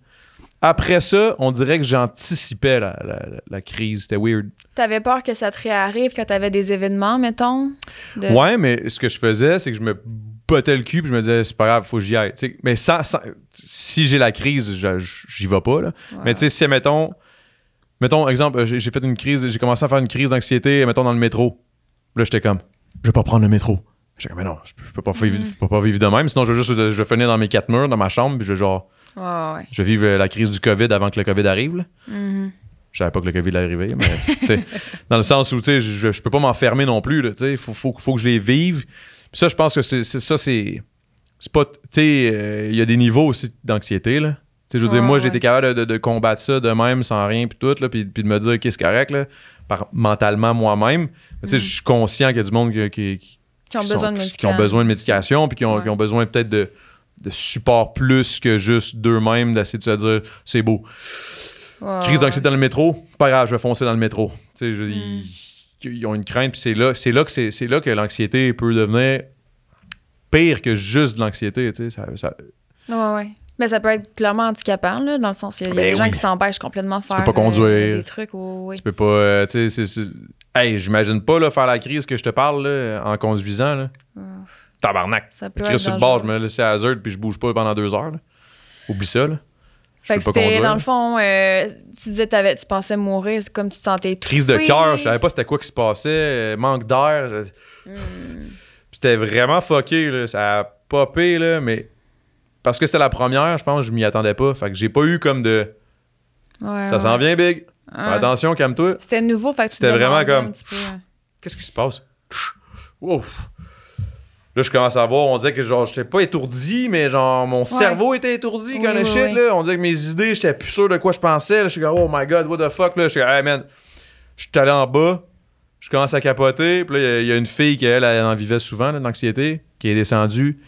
Speaker 2: Après ça, on dirait que j'anticipais la, crise. C'était weird.
Speaker 1: T'avais peur que ça te réarrive quand avais des événements, mettons? Ouais,
Speaker 2: mais ce que je faisais, c'est que je me je me disais, c'est pas grave, faut que j'y aille. mais sans, si j'ai la crise, j'y vais pas. Mais tu sais, si, mettons, mettons, exemple, j'ai fait une crise, j'ai commencé à faire une crise d'anxiété, mettons, dans le métro. Là, j'étais comme, je vais pas prendre le métro. J'étais comme, mais non, je peux, pas, vivre, mm-hmm. pas vivre de même, sinon je vais juste, je vais finir dans mes quatre murs, dans ma chambre, puis je vais genre,
Speaker 3: je
Speaker 2: vais vivre euh, la crise du COVID avant que le COVID arrive. Mm-hmm. Je savais pas que le COVID allait arriver, mais <laughs> dans le sens où je, je peux pas m'enfermer non plus. Il faut, faut que je les vive. Puis ça, je pense que c'est, ça, c'est. C'est pas. Tu sais, il euh, y a des niveaux aussi d'anxiété, là. Tu sais, je veux dire, moi, j'ai j'étais capable de, combattre ça de même, sans rien, puis tout, là, puis, de me dire, OK, c'est correct, là, par, mentalement moi-même. tu sais, mm. je suis conscient qu'il y a du monde qui, qui, ont, besoin de qui ont besoin de médication, puis qui ont, besoin peut-être de, de support plus que juste d'eux-mêmes, d'essayer de se dire, c'est beau. Crise d'anxiété dans le métro, pas grave, je vais foncer dans le métro. Tu sais, je, veux mm. Ils ont une crainte, puis c'est là, que l'anxiété peut devenir pire que juste de l'anxiété, tu sais. Ça,
Speaker 1: Mais ça peut être clairement handicapant, là, dans le sens il y a ben des gens qui s'empêchent complètement de faire euh, tu peux pas conduire. des trucs. Tu
Speaker 2: peux pas. tu sais, c'est, Hey, j'imagine pas là, faire la crise que je te parle en conduisant. Là. Tabarnak. Ça peut sur le bord, je me laisse à Azur puis je bouge pas pendant deux heures. Là. Oublie ça. Là fait que c'était, dans le
Speaker 1: fond, euh, tu disais, tu pensais mourir, c'est comme tu te sentais
Speaker 2: tout. Crise de cœur, je savais pas c'était quoi qui se passait, euh, manque d'air. Hmm. C'était vraiment fucké, ça a popé, là, mais parce que c'était la première, je pense, je m'y attendais pas. Fait que j'ai pas eu comme de.
Speaker 1: ça s'en vient,
Speaker 2: big. Ah. attention, calme-toi.
Speaker 1: C'était nouveau, fait que C'était vraiment comme.
Speaker 2: Qu'est-ce qui se passe? Ouf. Là, je commence à voir, on dirait que genre, j'étais pas étourdi, mais genre, mon cerveau était étourdi shit, On dirait que mes idées, j'étais plus sûr de quoi je pensais. Je suis comme, oh my god, what the fuck, là. Je suis hey man, je suis allé en bas, je commence à capoter. Puis là, il y, a une fille qui, elle, elle en vivait souvent, d'anxiété, qui est descendue.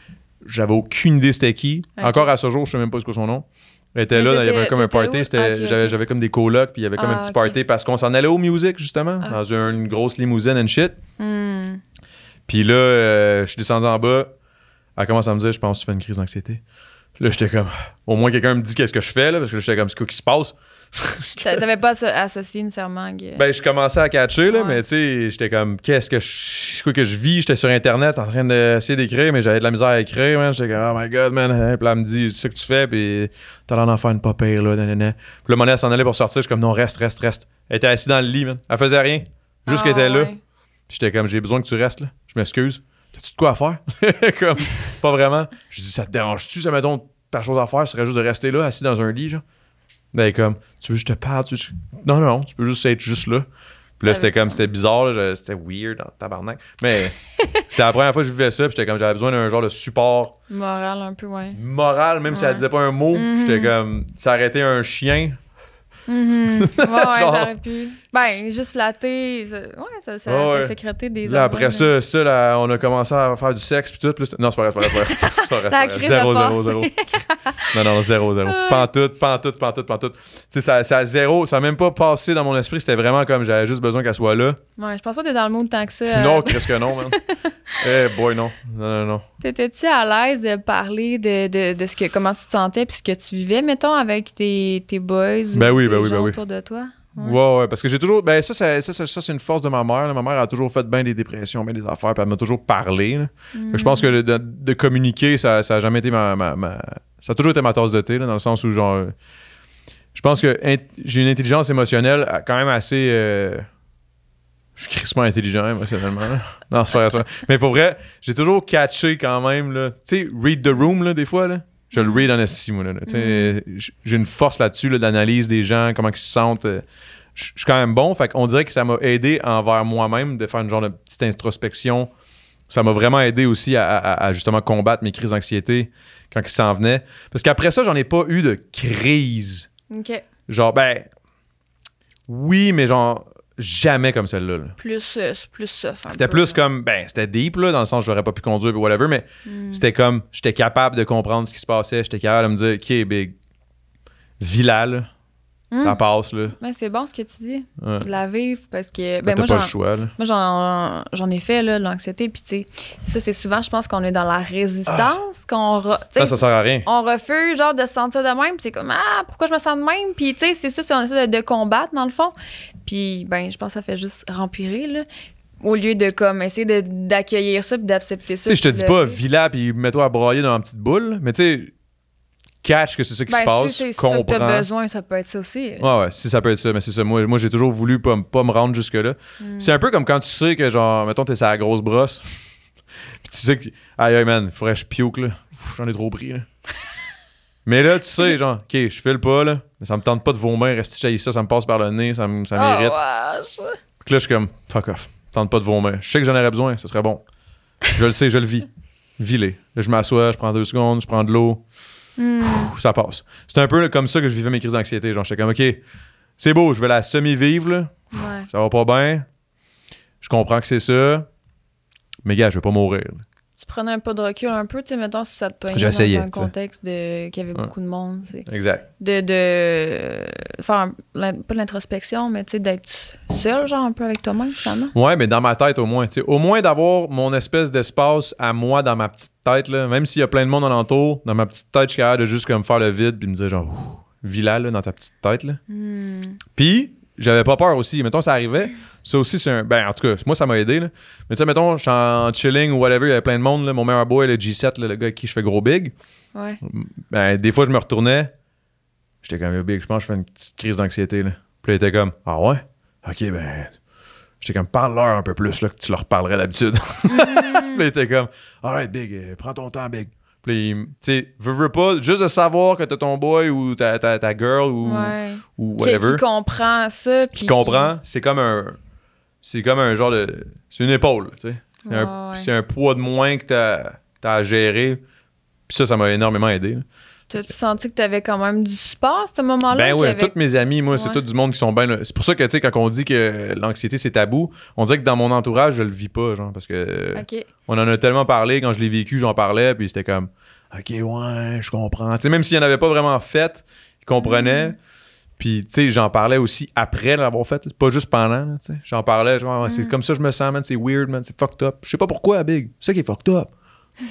Speaker 2: J'avais aucune idée c'était qui. Encore à ce jour, je sais même pas ce que son nom. Elle était là, il y avait comme un party, j'avais, comme des colocs, puis il y avait comme un ah, petit party parce qu'on s'en allait au music, justement, dans ah. une grosse limousine and shit. Hmm. Puis là, euh, je suis descendu en bas. Elle commence à me dire, je pense que tu fais une crise d'anxiété. Là, j'étais comme, au moins quelqu'un me dit qu'est-ce que je fais, là, parce que j'étais comme, c'est quoi qui se passe?
Speaker 1: <laughs> T'avais pas associé nécessairement. Que...
Speaker 2: Ben, je commençais à catcher, là, mais tu sais, j'étais comme, qu'est-ce que je, que je vis? J'étais sur Internet en train d'essayer d'écrire, mais j'avais de la misère à écrire, man. J'étais comme, oh my god, man. Puis là, elle me dit, c'est ce que tu fais, puis t'as l'air d'en faire une papier là, nanana. Puis là, mon s'en allait pour sortir, je comme, non, reste, reste, reste. Elle était assise dans le lit, man. Elle faisait rien, juste ah, qu'elle était là. J'étais comme, j'ai besoin que tu restes, là je m'excuse, t'as-tu de quoi à faire? <laughs> comme, pas vraiment. Je dis, ça te dérange-tu, ça mettons, ta chose à faire serait juste de rester là, assis dans un lit, genre? Ben, comme, tu veux juste te parler? Tu Non, non, tu peux juste être juste là. Puis là, c'était comme, c'était bizarre, c'était weird, tabarnak. Mais <laughs> c'était la première fois que je vivais ça, j'étais comme, j'avais besoin d'un genre de support.
Speaker 1: Moral un peu, ouais.
Speaker 2: Moral, même si elle disait pas un mot, mhm. j'étais comme, arrêtait un chien,
Speaker 1: Mm -hmm. <laughs> ouais, pu. Ben, juste flatter, ouais, ça, ça a des là, Après ça,
Speaker 2: ça on a commencé à faire du sexe, puis tout. Plus... Non, c'est pas vrai, c'est pas vrai. <laughs> C'est Zéro, zéro, zéro. non, non, zéro, zéro. pantoute, pantoute, pantoute, pantoute. Tu sais, ça, ça a zéro, ça a même pas passé dans mon esprit. C'était vraiment comme j'avais juste besoin qu'elle soit là.
Speaker 1: Ouais, je pense pas que t'es dans le monde tant que ça. Non, euh. qu'est-ce
Speaker 2: que non, man. <laughs> Eh, boy, non. Non, non, non.
Speaker 1: T'étais-tu à l'aise de parler de, de, de, ce comment tu te sentais puis ce que tu vivais, mettons, avec tes, tes boys? Ben oui, bah oui, bah de toi.
Speaker 2: Ouais. ouais, parce que j'ai toujours. Ben, ça, ça, c'est une force de ma mère. Ma mère a toujours fait bien des dépressions, bien des affaires, puis elle m'a toujours parlé. Je pense mm. que de, communiquer, ça, ça a jamais été ma, Ça a toujours été ma tasse de thé, là, dans le sens où, genre. Je pense que j'ai une intelligence émotionnelle euh, quand même assez. Euh, je suis crissement intelligent émotionnellement. Non, c'est ça. Mais pour vrai, j'ai toujours catché quand même. là... Tu sais, read the room, là, des fois. Là je le read en moi. Mm. J'ai une force là-dessus, l'analyse des gens, comment ils se sentent. Euh, je suis quand même bon. Fait on dirait que ça m'a aidé envers moi-même de faire une genre de petite introspection. Ça m'a vraiment aidé aussi à, justement combattre mes crises d'anxiété quand ils s'en venaient. Parce qu'après ça, j'en ai pas eu de crise. OK. Genre, ben, oui, mais genre, jamais comme celle-là.
Speaker 1: Plus, euh, plus ça. C'était plus
Speaker 2: comme, ben, c'était deep, là, dans le sens, je j'aurais pas pu conduire, et whatever, mais hmm. c'était comme, j'étais capable de comprendre ce qui se passait, j'étais capable de me dire, OK, big, villa, ça hmm. passe, là.
Speaker 1: Mais ben, c'est bon ce que tu dis, de la vivre, parce que. Ben, ben moi, pas Moi, j'en, ai fait, là, de l'anxiété. Puis, tu sais, ça, c'est souvent, je pense qu'on est dans la résistance, qu'on. on refuse, genre, de se sentir de même. Puis, c'est comme, ah, pourquoi je me sens de même? Puis, tu sais, c'est ça, c'est on essaie de combattre, dans le fond. Puis, ben, je pense que ça fait juste rempirer, là au lieu de comme essayer de, d'accueillir ça puis d'accepter ça. Tu sais, je te dis pas
Speaker 2: villa puis mets-toi à broyer dans une petite boule, mais tu sais cache que c'est ça qui se ben, passe, si comprends. Si besoin,
Speaker 1: ça peut être ça aussi.
Speaker 2: Ouais ouais, si ça peut être ça, mais c'est ça moi, moi j'ai toujours voulu pas, pas me rendre jusque là. Hmm. C'est un peu comme quand tu sais que genre mettons t'es sa grosse brosse. <laughs> puis tu sais que aïe aïe man, faudrait que je piouque là. J'en ai trop pris là. <laughs> Mais là, tu sais, genre, ok, je file pas, là, mais ça me tente pas de vomir, rester ça, ça me passe par le nez, ça, me- ça ah, là, je suis comme, fuck off, tente pas de vomir. Je sais que j'en aurais besoin, ce serait bon. Je le sais, je le vis. Vilé. Là, je m'assois, je prends deux secondes, je prends de l'eau, hmm. ça passe. C'est un peu comme ça que je vivais mes crises d'anxiété. Genre, j'étais comme, ok, c'est beau, je vais la semi-vivre, là, ça va pas bien. Je comprends que c'est ça. Mais gars, je vais pas mourir
Speaker 1: tu prenais un peu de recul un peu, tu sais, mettons, si ça te poignait dans un contexte de, qu'il y avait beaucoup de monde. T'sais. Exact. De, de euh, faire, un, pas de l'introspection, mais tu sais, d'être seul, genre, un peu avec toi-même, finalement.
Speaker 2: Ouais, mais dans ma tête, au moins. tu sais. au moins d'avoir mon espèce d'espace à moi dans ma petite tête, là, même s'il y a plein de monde alentour, dans ma petite tête, je suis capable de juste comme faire le vide puis me dire, genre, Ouh, villa, là, dans ta petite tête, là. Hmm. Puis, j'avais pas peur aussi. Mettons, ça arrivait. Ça aussi, c'est un. Ben, en tout cas, moi, ça m'a aidé. Là. Mais tu sais, mettons, je suis en chilling ou whatever, il y avait plein de monde. Là. Mon meilleur boy, le G7, le gars avec qui je fais gros big. Ouais. Ben, des fois, je me retournais. J'étais comme, big, je pense que je fais une petite crise d'anxiété. Là. Puis il était comme, ah ouais? Ok, ben. J'étais comme, parle-leur un peu plus, là, que tu leur parlerais d'habitude. <laughs> Mm. puis il était comme, All right, big, euh, prends ton temps, big. Puis, tu sais, veux, veux pas, juste de savoir que t'as ton boy ou ta, ta, ta girl ou, ouais. ou whatever. Qui,
Speaker 1: comprend ça. Puis qui comprend,
Speaker 2: c'est comme un, c'est comme un genre de. C'est une épaule, tu sais. C'est, un, poids de moins que tu as, à gérer. Puis ça, ça m'a énormément aidé.
Speaker 1: Tu as senti que tu avais quand même du support à ce moment-là? Ben oui,
Speaker 2: mes amis, moi, c'est tout du monde qui sont bien. C'est pour ça que, tu sais, quand on dit que l'anxiété, c'est tabou, on dirait que dans mon entourage, je le vis pas, genre, parce que. On en a tellement parlé, quand je l'ai vécu, j'en parlais, puis c'était comme, OK, ouais, je comprends. Tu sais, même s'il n'y en avait pas vraiment fait, ils comprenaient. Mm. Puis, tu sais, j'en parlais aussi après l'avoir fait, pas juste pendant, tu sais. J'en parlais, genre, c'est mm. comme ça que je me sens, man, c'est weird, man, c'est fucked up. Je sais pas pourquoi, Big. C'est ça qui est fucked up.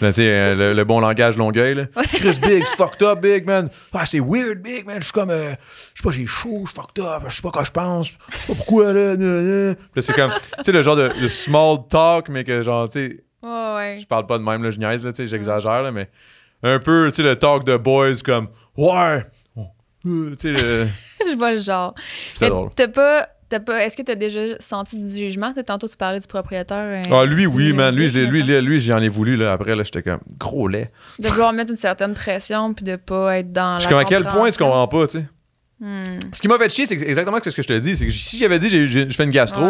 Speaker 2: Ben, tu sais, euh, le, bon langage longueuil, là. Chris Big, c'est fucked up, Big, man. Ah, c'est weird, Big, man. Je suis comme, euh, je sais pas, j'ai chaud, je suis fucked up, je sais pas quoi je pense, je sais pas pourquoi, là. c'est comme, tu sais, le genre de, small talk, mais que genre, tu sais. Ouais, ouais. Je parle pas de même, là, je niaise, là, tu sais, j'exagère, là, mais un peu, tu sais, le talk de boys comme, ouais le...
Speaker 1: <laughs> je vois le genre. T'as pas. T'as pas, est-ce que tu as déjà senti du jugement? tantôt, tu parlais du propriétaire. Hein, ah, lui, oui, man. Lui, lui,
Speaker 2: lui, j'en ai voulu. Là. Après, là, j'étais comme gros lait.
Speaker 1: De vouloir mettre une certaine pression puis de pas être dans je suis comme à quel point
Speaker 2: tu comprends pas, tu sais. Hmm. Ce qui m'a fait chier, c'est exactement ce que je te dis. C'est que si j'avais dit, je fais une gastro,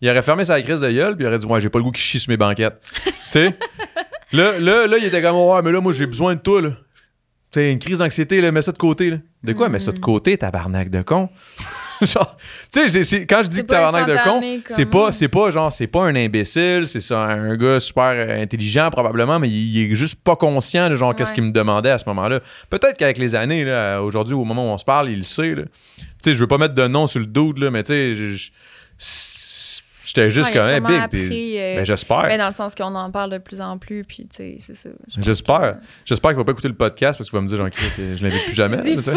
Speaker 2: il aurait fermé sa crise de gueule puis il aurait dit, ouais, j'ai pas le goût qui chie sur mes banquettes. <laughs> tu sais? Là, là, là, il était comme, ouais, mais là, moi, j'ai besoin de toi, là as une crise d'anxiété, là, mets ça de côté. De quoi, mais mets ça de mm-hmm. côté, tabarnak de con? <laughs> genre, tu sais, quand je dis que tabarnak de con, c'est pas, hein. c'est pas genre, c'est pas un imbécile, c'est ça, un gars super euh, intelligent probablement, mais il, est juste pas conscient de genre qu'est-ce qu'il me demandait à ce moment-là. Peut-être qu'avec les années, là, aujourd'hui, au moment où on se parle, il le sait. Tu sais, je veux pas mettre de nom sur le doute, là, mais tu sais, j'étais juste quand même Big, euh, ben, j'espère. Ben, dans
Speaker 1: le sens qu'on en parle de plus en plus, puis tu sais, c'est ça.
Speaker 2: J'espère. J'espère qu'il va pas écouter le podcast parce qu'il va me dire, genre, je l'invite plus jamais. Dis <laughs>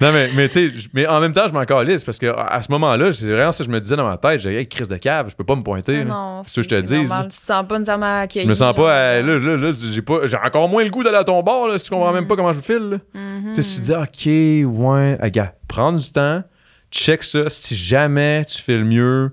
Speaker 2: non, mais, mais tu sais, mais en même temps, je m'en calisse parce que à ce moment-là, c'est vraiment ça je me disais dans ma tête. J'ai, hey, crise de cave, je peux pas me pointer. Ah non, c'est ce que je te dis. Tu te
Speaker 1: sens pas nécessairement accueilli.
Speaker 2: Je me sens pas, là, là, là, j'ai pas, j'ai encore moins le goût d'aller à ton bord là, si tu comprends même pas mm-hmm. comment je file. Tu sais, si tu dis, mm-hmm. OK, ouais, gars, prends du temps check ça. Si jamais tu fais le mieux,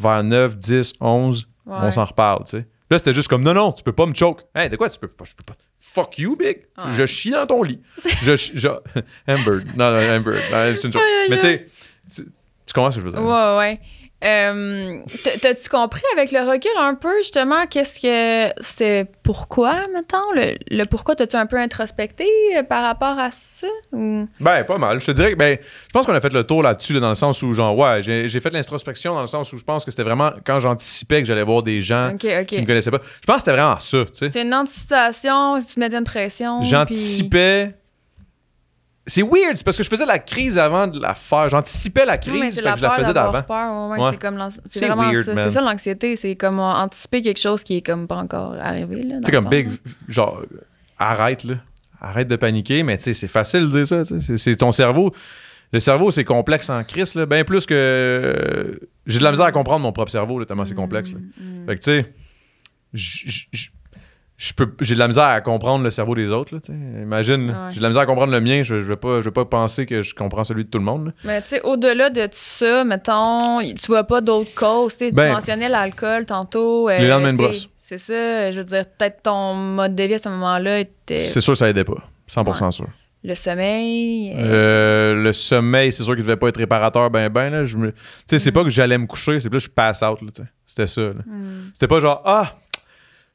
Speaker 2: vers 9, 10, 11, on s'en reparle, tu sais. Là, c'était juste comme, non, non, tu peux pas me choke. Hey, de quoi tu peux pas? Je peux pas. Fuck you, big. Je chie dans ton lit. je, je... <laughs> Amber. Non, non, Amber. Ben, c'est une joke. Mais tu sais, tu commences ce que je veux dire?
Speaker 1: Ouais, ouais. Euh, t'as-tu compris avec le recul un peu, justement, qu'est-ce que c'est pourquoi, maintenant Le, pourquoi t'as-tu un peu introspecté euh, par rapport à ça? Ou?
Speaker 2: Ben, pas mal. Je te dirais que, ben, je pense qu'on a fait le tour là-dessus, dans le sens où, genre, ouais, j'ai fait l'introspection dans le sens où je pense que c'était vraiment quand j'anticipais que j'allais voir des gens qui me connaissaient pas. Je pense que c'était vraiment ça, tu sais. C'est
Speaker 1: une anticipation, tu me une pression. J'anticipais.
Speaker 2: Puis c'est weird, parce que je faisais la crise avant de la faire. J'anticipais la crise, oui, que je la faisais d'avant. C'est vraiment ça. C'est ça
Speaker 1: l'anxiété, c'est comme euh, anticiper quelque chose qui est comme pas encore arrivé. C'est comme big,
Speaker 2: genre arrête là, arrête de paniquer, mais tu sais c'est facile de dire ça. C'est ton cerveau. Le cerveau, c'est complexe en crise, là, bien plus que. Euh, j'ai de la misère à comprendre mon propre cerveau, là, tellement c'est complexe. Mm, mm. Fait que, tu sais, j'ai de la misère à comprendre le cerveau des autres. Là, Imagine, j'ai de la misère à comprendre le mien. Je ne vais, pas, je pas penser que je comprends celui de tout le monde.
Speaker 1: Mais tu sais, au-delà de tout ça, mettons, tu vois pas d'autres causes. tu ben, mentionnais l'alcool tantôt. Euh, les brosse. C'est ça. Je veux dire, peut-être ton mode de vie à ce moment-là était. C'est sûr
Speaker 2: ça aidait pas. 100% sûr.
Speaker 1: Le sommeil. Euh,
Speaker 2: euh, le sommeil, c'est sûr qu'il devait pas être réparateur, ben ben. Là, je Tu sais, c'est mm. pas que j'allais me coucher, c'est plus que je passe out. C'était ça. Mm. C'était pas genre, ah,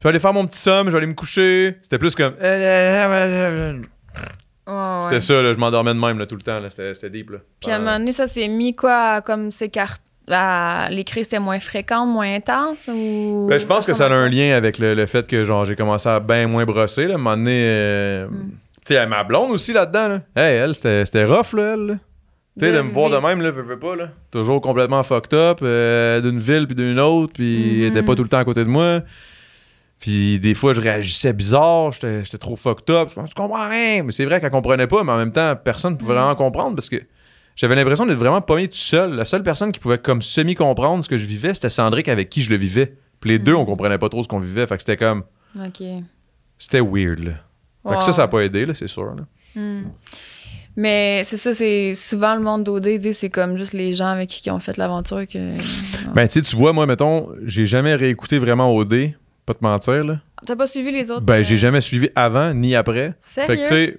Speaker 2: je vais aller faire mon petit somme, je vais aller me coucher. C'était plus comme. Eh, eh, eh, oh, c'était ça, je m'endormais de même tout le temps. C'était deep. Là.
Speaker 1: Puis à un euh, moment donné, ça s'est mis quoi comme ces cartes les crises étaient moins fréquentes, moins intenses ou. Ben, je
Speaker 2: pense que ça a un lien avec le, fait que genre j'ai commencé à bien moins brosser. Là, à un moment donné, euh, hmm. tu sais, ma blonde aussi là-dedans. Là. Hey, elle, c'était rough, là, elle. Tu sais, de, me voir de même, là, je veux pas, là. Toujours complètement fucked up, euh, d'une ville puis d'une autre, puis mm-hmm. elle était pas tout le temps à côté de moi. Puis des fois, je réagissais bizarre, j'étais trop fucked up. Je pense, comprends rien. Mais c'est vrai qu'elle comprenait pas, mais en même temps, personne ne pouvait mm. vraiment comprendre parce que j'avais l'impression d'être vraiment pas tout seul. La seule personne qui pouvait comme semi-comprendre ce que je vivais, c'était Sandrick avec qui je le vivais. Puis les mm. deux, on comprenait pas trop ce qu'on vivait. Fait que c'était comme. OK. C'était weird, là. Fait que ça, ça n'a pas aidé, là, c'est sûr.
Speaker 1: Mm. Mais c'est ça, c'est souvent le monde d'OD, c'est comme juste les gens avec qui, on ont fait l'aventure que.
Speaker 2: Ben, tu sais, tu vois, moi, mettons, j'ai jamais réécouté vraiment OD pas te mentir, là. T'as pas suivi les autres? Ben, j'ai euh, jamais suivi avant ni après. Sérieux? tu sais,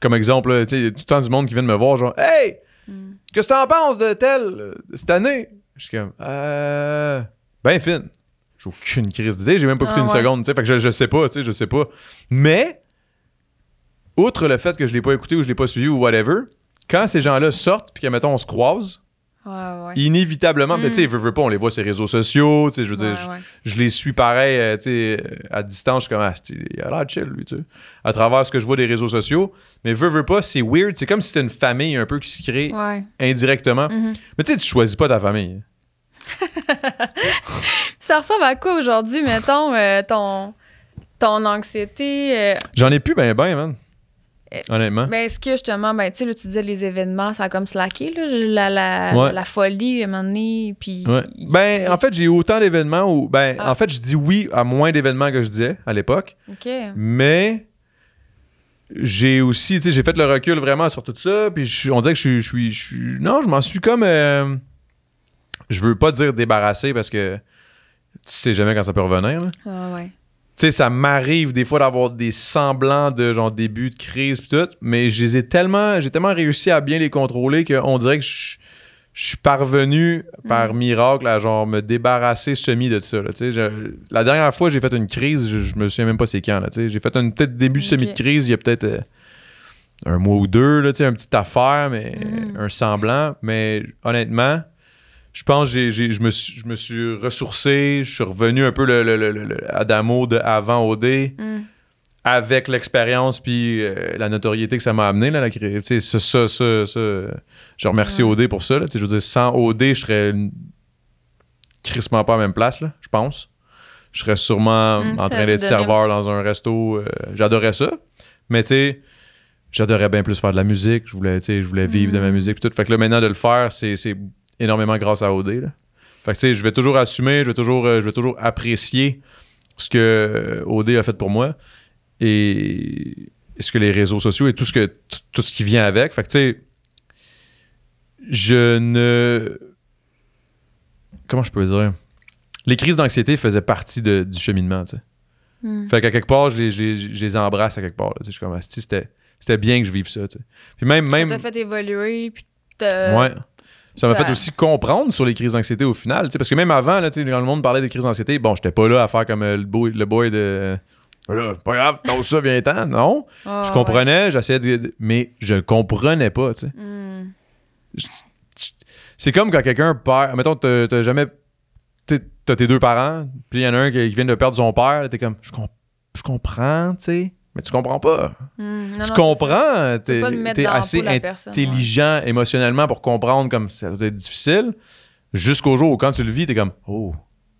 Speaker 2: comme exemple, il tu sais, tout le temps du monde qui vient de me voir, genre, Hey! Hmm. Qu'est-ce que t'en penses de telle euh, cette année? Je suis comme, euh. Ben, fine. J'ai aucune crise d'idée, j'ai même pas écouté ah une seconde, tu sais. Fait que je, sais pas, tu sais, je sais pas. Mais, outre le fait que je l'ai pas écouté ou je l'ai pas suivi ou whatever, quand ces gens-là sortent, puis que, mettons, on se croise, Inévitablement, mais tu sais, hmm. veut pas, on les voit sur les réseaux sociaux, tu sais, je veux dire, je, les suis pareil, euh, tu sais, euh, à distance, je suis comme, ah, il a chill, lui, tu sais, à travers ce que je vois des réseaux sociaux, mais veut-veut pas, c'est weird, c'est comme si c'était une famille un peu qui se crée indirectement, mm-hmm. mais tu sais, tu choisis pas ta famille. Hein.
Speaker 1: <laughs> Ça ressemble à quoi aujourd'hui, mettons, euh, ton, ton anxiété?
Speaker 2: J'en ai plus ben ben, man.
Speaker 1: Euh, Honnêtement. Ben, est-ce que justement, ben, tu sais, disais les événements, ça a comme slacké, la, folie à un moment donné. Puis,
Speaker 2: Ben, en fait, j'ai eu autant d'événements où. Ben, ah. en fait, je dis oui à moins d'événements que je disais à l'époque. OK. Mais j'ai aussi, tu sais, j'ai fait le recul vraiment sur tout ça. Puis on dirait que je suis. Je, non, je m'en suis comme. Euh, je veux pas dire débarrassé parce que tu sais jamais quand ça peut revenir. Ah ouais sais, ça m'arrive des fois d'avoir des semblants de genre début de crise et tout, mais tellement, j'ai tellement réussi à bien les contrôler qu'on dirait que je, suis parvenu par mm. miracle à genre me débarrasser semi de ça. la dernière fois j'ai fait une crise, je, me souviens même pas c'est quand. J'ai fait un peut-être début semi de crise il y a peut-être euh, un mois ou deux, là, une petite affaire, mais mm. un semblant. Mais honnêtement, je pense que je, me suis, je me suis ressourcé, je suis revenu un peu le, le, le, de avant OD. Mm. Avec l'expérience puis euh, la notoriété que ça m'a amené, là, la, ça, ça, ça, je remercie OD pour ça. je veux dire, sans OD, je serais crissement pas à la même place, là, je pense. Je serais sûrement mm, en train d'être serveur dans un resto. Euh, j'adorais ça. Mais tu sais, j'adorais bien plus faire de la musique. Je voulais, je voulais vivre de ma mm. musique. Tout. Fait que là, maintenant, de le faire, c'est énormément grâce à OD. Fait que tu sais, je vais toujours assumer, je vais toujours, euh, je vais toujours apprécier ce que euh, OD a fait pour moi et ce que les réseaux sociaux et tout ce que tout ce qui vient avec. Fait que tu sais, je ne comment je peux dire les crises d'anxiété faisaient partie de, du cheminement. Tu sais. Hmm. Fait qu'à quelque part, je les, je, les, je les, embrasse à quelque part. je suis comme, ah, c'était, c'était bien que je vive ça. Tu Puis même. même...
Speaker 1: fait évoluer, puis ouais ça m'a fait aussi
Speaker 2: comprendre sur les crises d'anxiété au final. Parce que même avant, là, quand le monde parlait des crises d'anxiété, bon, j'étais pas là à faire comme euh, le, boy, le boy de. Là, pas grave, non, ça, ah, vient temps. Non. je comprenais, j'essayais de. Mais je comprenais pas, tu sais. Hmm. C'est comme quand quelqu'un perd. Mettons, t'as jamais. T'as tes deux parents, puis il y en a un qui, vient de perdre son père, t'es comme, je, je comprends, tu sais tu comprends pas. Hmm. tu comprends, Tu es assez intelligent émotionnellement pour comprendre comme ça doit être difficile, jusqu'au jour où quand tu le vis, t'es comme oh,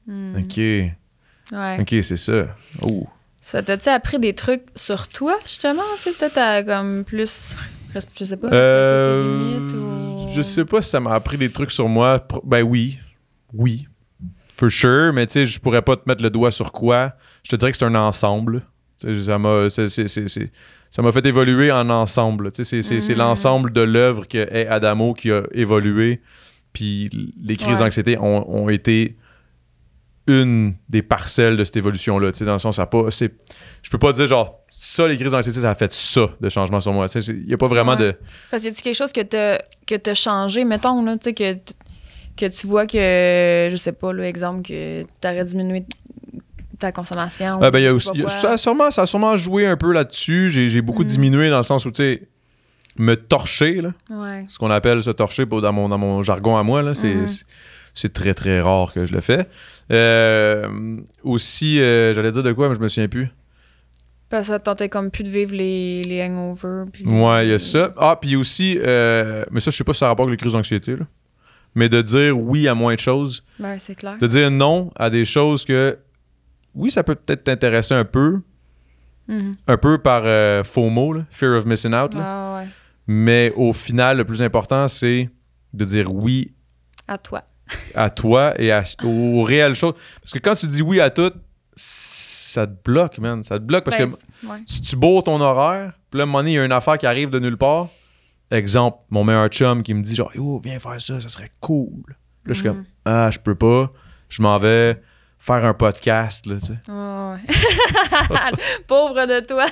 Speaker 2: hmm. ok, ok, c'est ça, oh.
Speaker 1: Ça t'a-tu appris des trucs sur toi justement, tu t'as comme plus, je sais pas, tes
Speaker 2: euh, ou... Je sais pas si ça m'a appris des trucs sur moi. Ben oui, oui, for sure, mais tu sais, je pourrais pas te mettre le doigt sur quoi. Je te dirais que c'est un ensemble. Ça m'a, fait évoluer en ensemble. C'est, mm. l'ensemble de l'œuvre que est Adamo qui a évolué. Puis les crises d'anxiété ont, été une des parcelles de cette évolution-là. Dans le sens, ça pas. je peux pas dire genre ça, les crises d'anxiété, ça a fait ça de changement sur moi. Il n'y a pas vraiment de.
Speaker 1: Parce que quelque chose que tu que changé, mettons, là, que, que tu vois que, je sais pas, l'exemple, que tu aurais diminué ta consommation. Ah, ben, aussi, ça, a
Speaker 2: sûrement, joué un peu là-dessus. J'ai beaucoup mm. diminué dans le sens où, tu sais, me torcher, là, ce qu'on appelle se torcher dans, mon, dans mon jargon à moi, là c'est mm-hmm. très, très rare que je le fais. Euh, aussi, euh, j'allais dire de quoi, mais je me souviens plus.
Speaker 1: Parce ça tentait comme plus de vivre les, les hangovers. Puis
Speaker 2: ouais, il y a ça. Ah, puis aussi, euh, mais ça, je sais pas si ça a rapport avec les crises d'anxiété, là mais de dire oui à moins de choses. Ben, c'est clair. De dire non à des choses que oui, ça peut peut-être t'intéresser un peu, mm-hmm. un peu par euh, faux mot, fear of missing out. Là. Ah, Mais au final, le plus important, c'est de dire oui à toi. à toi et aux réelles choses. Parce que quand tu dis oui à tout, ça te bloque, man. Ça te bloque parce ben, que Si tu, tu ton horaire, puis là, à un moment il y a une affaire qui arrive de nulle part. Exemple, mon meilleur chum qui me dit genre, Oh, viens faire ça, ça serait cool. Là, je suis comme, mm-hmm. ah, je peux pas, je m'en vais faire un podcast, là, tu sais.
Speaker 1: Oh, ouais. <laughs> <laughs> Pauvre de toi.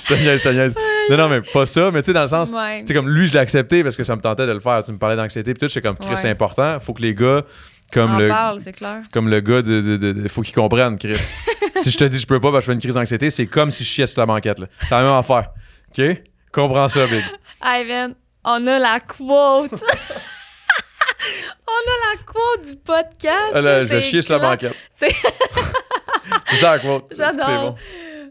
Speaker 2: je te niaise, je te niaise. Non, non, mais pas ça, mais tu sais, dans le sens, tu sais, comme lui, je l'ai accepté parce que ça me tentait de le faire. Tu me parlais d'anxiété, puis tout, c'est comme, Chris, c'est important, faut que les gars, comme le, parle, clair. comme le gars, de, de, faut qu'ils comprennent, Chris. <laughs> si je te dis je peux pas, parce que je fais une crise d'anxiété, c'est comme si je chiais sur ta banquette, là. C'est la même affaire. OK? Comprends ça, Big.
Speaker 1: Ivan, ben, on a la quote. On a la quote du podcast. Là, je chie sur la banquette.
Speaker 3: <laughs> <laughs> C'est ça la quote. J'adore.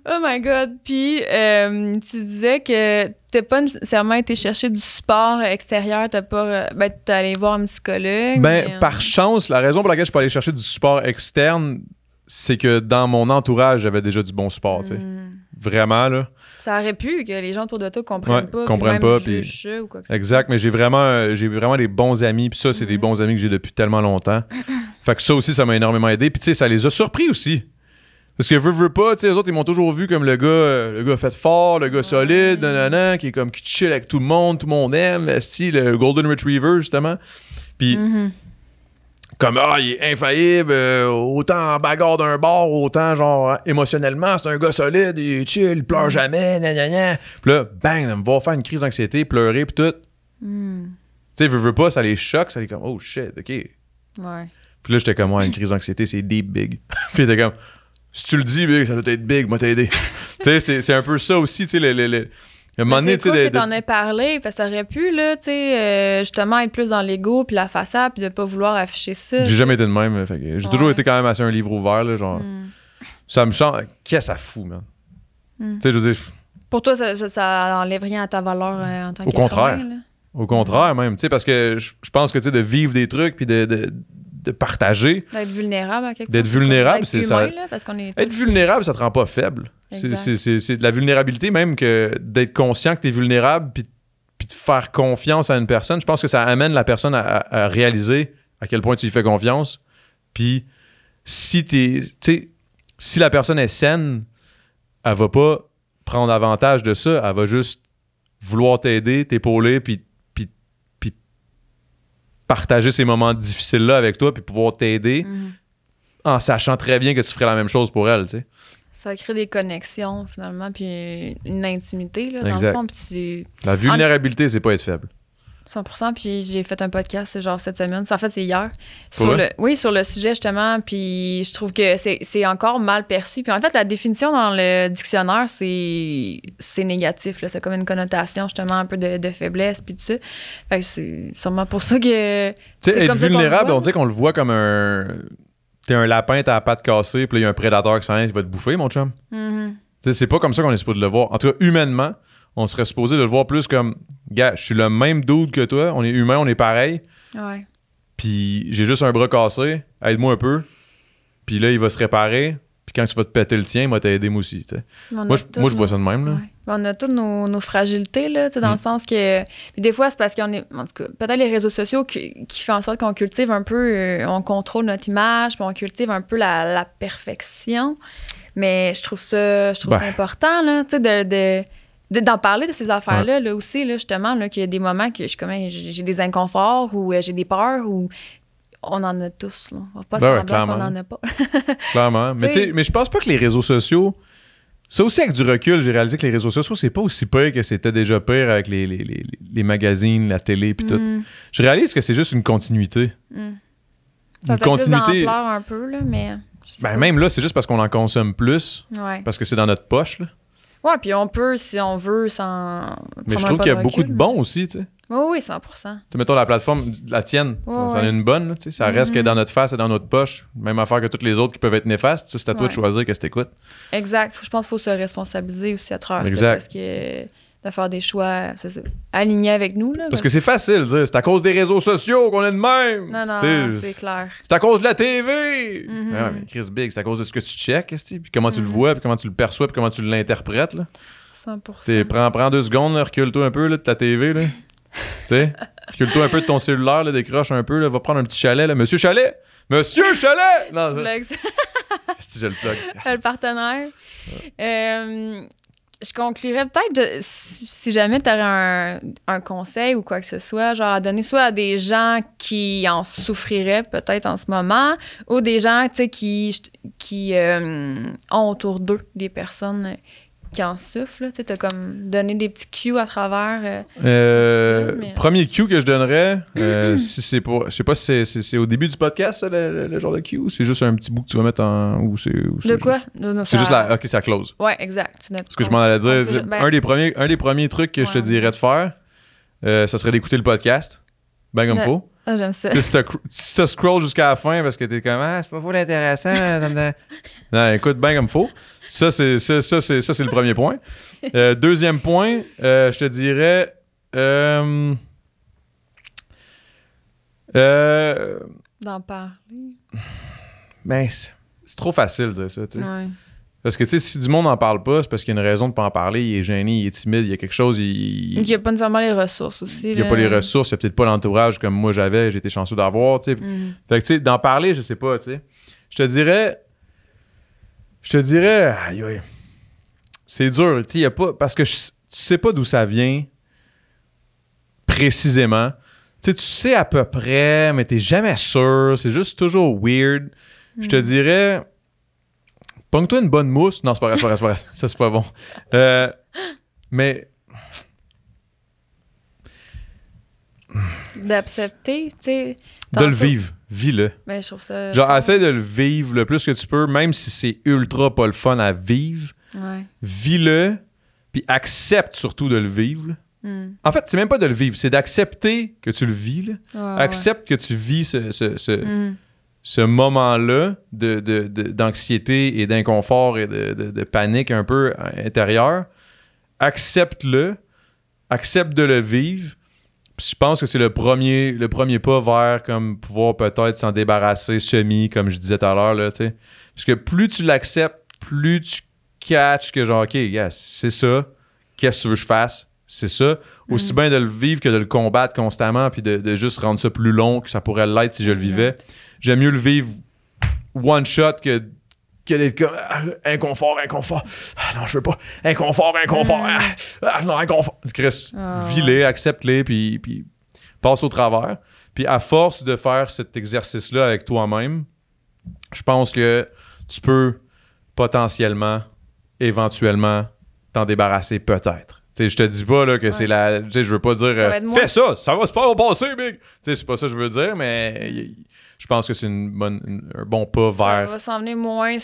Speaker 1: Oh my God. Puis, euh, tu disais que t'as pas nécessairement été chercher du sport extérieur, t'as pas. Ben, t'es allé voir un psychologue. Ben,
Speaker 2: euh, par chance, la raison pour laquelle je peux aller chercher du support externe, c'est que dans mon entourage, j'avais déjà du bon support, tu sais. Hmm vraiment, là.
Speaker 1: Ça aurait pu que les gens autour de toi comprennent pas. Comprennent pas. exact,
Speaker 2: mais j'ai vraiment, euh, j'ai vraiment des bons amis. Puis ça, c'est des mm-hmm. bons amis que j'ai depuis tellement longtemps. <laughs> fait que ça aussi, ça m'a énormément aidé. Puis tu sais, ça les a surpris aussi. Parce que veux, veux pas, tu sais, les autres, ils m'ont toujours vu comme le gars, euh, le gars fait fort, le gars solide, nanana, qui est comme qui chill avec tout le monde, tout le monde aime, style le Golden Retriever, justement. Puis mm-hmm comme ah il est infaillible euh, autant en bagarre d'un bord autant genre émotionnellement c'est un gars solide il est chill il pleure mm. jamais gna gna gna puis là bang me va faire une crise d'anxiété pleurer puis tout mm. tu sais veux, veux pas ça les choque ça les comme oh shit ok ouais puis là j'étais comme ouais une crise d'anxiété c'est deep big <laughs> puis t'es comme si tu le dis big ça doit être big moi t'aider <laughs> tu sais c'est un peu ça aussi tu sais les le un que t'en
Speaker 1: parlé, ça aurait pu, là, tu euh, justement, être plus dans l'ego, puis la façade, puis de pas vouloir afficher ça. J'ai
Speaker 2: jamais été de même. J'ai toujours été quand même assez un livre ouvert, genre. Hmm. Ça me change. Qu'est-ce que ça fout, man? Hmm. Tu sais, je veux
Speaker 1: Pour toi, ça, ça, enlève rien à ta valeur euh, en tant que Au contraire.
Speaker 2: Au hmm. contraire, même. Tu parce que je pense que, tu sais, de vivre des trucs, puis de de partager.
Speaker 1: D'être vulnérable à quelque D'être vulnérable, c'est ça. être vulnérable,
Speaker 2: ça te rend pas faible. C'est de la vulnérabilité même que d'être conscient que tu es vulnérable puis, de faire confiance à une personne. Je pense que ça amène la personne à, réaliser à quel point tu lui fais confiance. Puis si t'es, si la personne est saine, elle va pas prendre avantage de ça. Elle va juste vouloir t'aider, t'épauler, puis partager ces moments difficiles-là avec toi puis pouvoir t'aider mhm. en sachant très bien que tu ferais la même chose pour elle,
Speaker 1: Ça crée des connexions, finalement, puis une intimité, dans le fond. La vulnérabilité, c'est pas être faible. 100 puis j'ai fait un podcast genre cette semaine. En fait, c'est hier. Sur oui, sur le sujet justement, puis je trouve que c'est encore mal perçu. Puis en fait, la définition dans le dictionnaire, c'est négatif. C'est comme une connotation justement un peu de, faiblesse, puis tout ça. Fait que c'est sûrement pour ça que... Tu sais, être vulnérable, on
Speaker 2: dit qu'on le voit comme un... T'es un lapin, t'as la patte cassée, puis il y a un prédateur qui s'en vient, il va te bouffer, mon chum. Mm C'est pas comme ça qu'on est supposé le voir. En tout cas, humainement, on serait supposé de le voir plus comme gars, je suis le même doute que toi, on est humain, on est pareil. Ouais. Puis j'ai juste un bras cassé, aide-moi un peu. Puis là, il va se réparer. Puis quand tu vas te péter le tien, il va t'aider moi aussi. Moi, moi, je, vois ça de même. Là.
Speaker 1: On a toutes nos, fragilités, là, dans le mm. sens que. Puis des fois, c'est parce qu'on est. En tout cas, peut-être les réseaux sociaux qui, font en sorte qu'on cultive un peu. Euh, on contrôle notre image, puis on cultive un peu la, la perfection. Mais je trouve ça, je trouve ben. important, là, tu sais, de d'en parler de ces affaires-là là, aussi, là, justement, là, qu'il y a des moments que je comme, j'ai des inconforts ou euh, j'ai des peurs ou on en a tous. Là. On va pas ben se qu'on en a pas. <laughs>
Speaker 2: clairement. Mais, tu mais je pense pas que les réseaux sociaux. Ça aussi, avec du recul, j'ai réalisé que les réseaux sociaux, c'est pas aussi pire que c'était déjà pire avec les, les, magazines, la télé, puis tout. Mm. Je réalise que c'est juste une continuité.
Speaker 1: Mm. une continuité. un peu, là, mais.
Speaker 2: Ben, même là, c'est juste parce qu'on en consomme plus. Parce que c'est dans notre poche. Là.
Speaker 1: Ouais, puis on peut, si on veut, sans. Mais je trouve qu'il y a beaucoup
Speaker 2: de bons aussi, tu sais. Oui, oui, 100 Tu mettons la plateforme, la tienne, ça, est une bonne, tu sais. Ça reste que mhm. dans notre face et dans notre poche. Même affaire que toutes les autres qui peuvent être néfastes. C'est à toi de choisir que ce que t'écoutes.
Speaker 1: Exact. Je pense qu'il faut se responsabiliser aussi à travers ça. Parce que de faire des choix alignés avec nous. Là, parce, que c'est
Speaker 2: facile, c'est à cause des réseaux sociaux qu'on est de même. Non, non, c'est clair. C'est à cause de la TV. Mm-hmm. Ah, mais Chris Big, c'est à cause de ce que tu checkes, puis comment tu le mm-hmm. vois, puis comment tu le perçois, puis comment tu l'interprètes. 100%. Prends, deux secondes, recule-toi un peu là, de ta TV. Là. <laughs> recule-toi un peu de ton cellulaire, là, décroche un peu, là, va prendre un petit chalet. Là. Monsieur Chalet! Monsieur Chalet! Non, je le plug.
Speaker 1: <laughs> le partenaire. Euh, je conclurais peut-être si jamais tu aurais un, conseil ou quoi que ce soit, genre à donner soit à des gens qui en souffriraient peut-être en ce moment ou des gens qui, qui euh, ont autour d'eux des personnes qui en souffle? Tu as comme donné des petits cues à travers. Euh,
Speaker 2: euh, euh, premier cue que je donnerais, <clears throat> si c'est pour. Je sais pas si c'est au début du podcast, le, genre de cue, ou c'est juste un petit bout que tu vas mettre en. Ou c'est, de quoi?
Speaker 1: Juste... C'est juste la.
Speaker 2: Ok, ça close.
Speaker 1: Ouais, exact. Ce que je m'en allais dire, ben un, des
Speaker 2: premiers, un des premiers trucs que je te dirais de faire, ça serait d'écouter le podcast. Ben comme faut. Ah, j'aime ça. Tu te scroll jusqu'à la fin parce que t'es comme Ah, c'est pas fou l'intéressant. <laughs> non, écoute, ben comme faut. Ça, c'est, ça, c'est, ça, c'est le premier point. Euh, deuxième point, euh, je te dirais. Euh, euh D'en parler. Ben, c'est trop facile de dire ça, tu sais. Ouais. Parce que, tu sais, si du monde n'en parle pas, c'est parce qu'il y a une raison de ne pas en parler. Il est gêné, il est timide, il y a quelque chose. Il n'y
Speaker 1: a pas nécessairement les ressources aussi. Il n'y a pas les
Speaker 2: ressources, il n'y a peut-être pas l'entourage comme moi j'avais, j'étais chanceux d'avoir, tu sais. Mm. Fait que, tu sais, d'en parler, je sais pas, tu sais. Je te dirais. Je te dirais. Aïe, C'est dur, tu sais, pas. Parce que je, tu sais pas d'où ça vient précisément. Tu sais, tu sais à peu près, mais t'es jamais sûr. C'est juste toujours weird. Je te mm. dirais Pongue-toi une bonne mousse. Non, c'est pas vrai, c'est pas vrai, <laughs> Ça, c'est pas bon. Euh, mais.
Speaker 1: D'accepter, tu sais. De le vivre. Vis-le. Mais ben, je trouve ça. Genre,
Speaker 2: essaie de le vivre le plus que tu peux, même si c'est ultra pas le fun à vivre. Ouais. Vis-le, puis accepte surtout de le vivre. Hmm. En fait, c'est même pas de le vivre, c'est d'accepter que tu le vis. Accepte que tu vis ce, hmm ce moment-là d'anxiété et d'inconfort et de, panique un peu intérieure, accepte-le, accepte de le vivre. je pense que c'est le premier, le premier pas vers comme pouvoir peut-être s'en débarrasser semi, comme je disais tout à l'heure. Parce que plus tu l'acceptes, plus tu catches que genre, OK, c'est ça, qu'est-ce que tu veux que je fasse? C'est ça. Mm-hmm. Aussi bien de le vivre que de le combattre constamment, puis de, juste rendre ça plus long que ça pourrait l'être si je le vivais. J'aime mieux le vivre one shot que que comme ah, inconfort, inconfort. Ah, non, je veux pas. Inconfort, inconfort. Mm. Ah, ah, non, inconfort. Chris, vis-les, accepte-les, puis, puis passe au travers. Puis à force de faire cet exercice-là avec toi-même, je pense que tu peux potentiellement, éventuellement, t'en débarrasser peut-être je te dis pas là, que c'est la. Je veux pas dire euh, fais ça, ça va se faire au passé, big. C'est pas ça que je veux dire, mais je pense que c'est une bonne, un bon pas vers. Ça va
Speaker 1: s'en venir moins,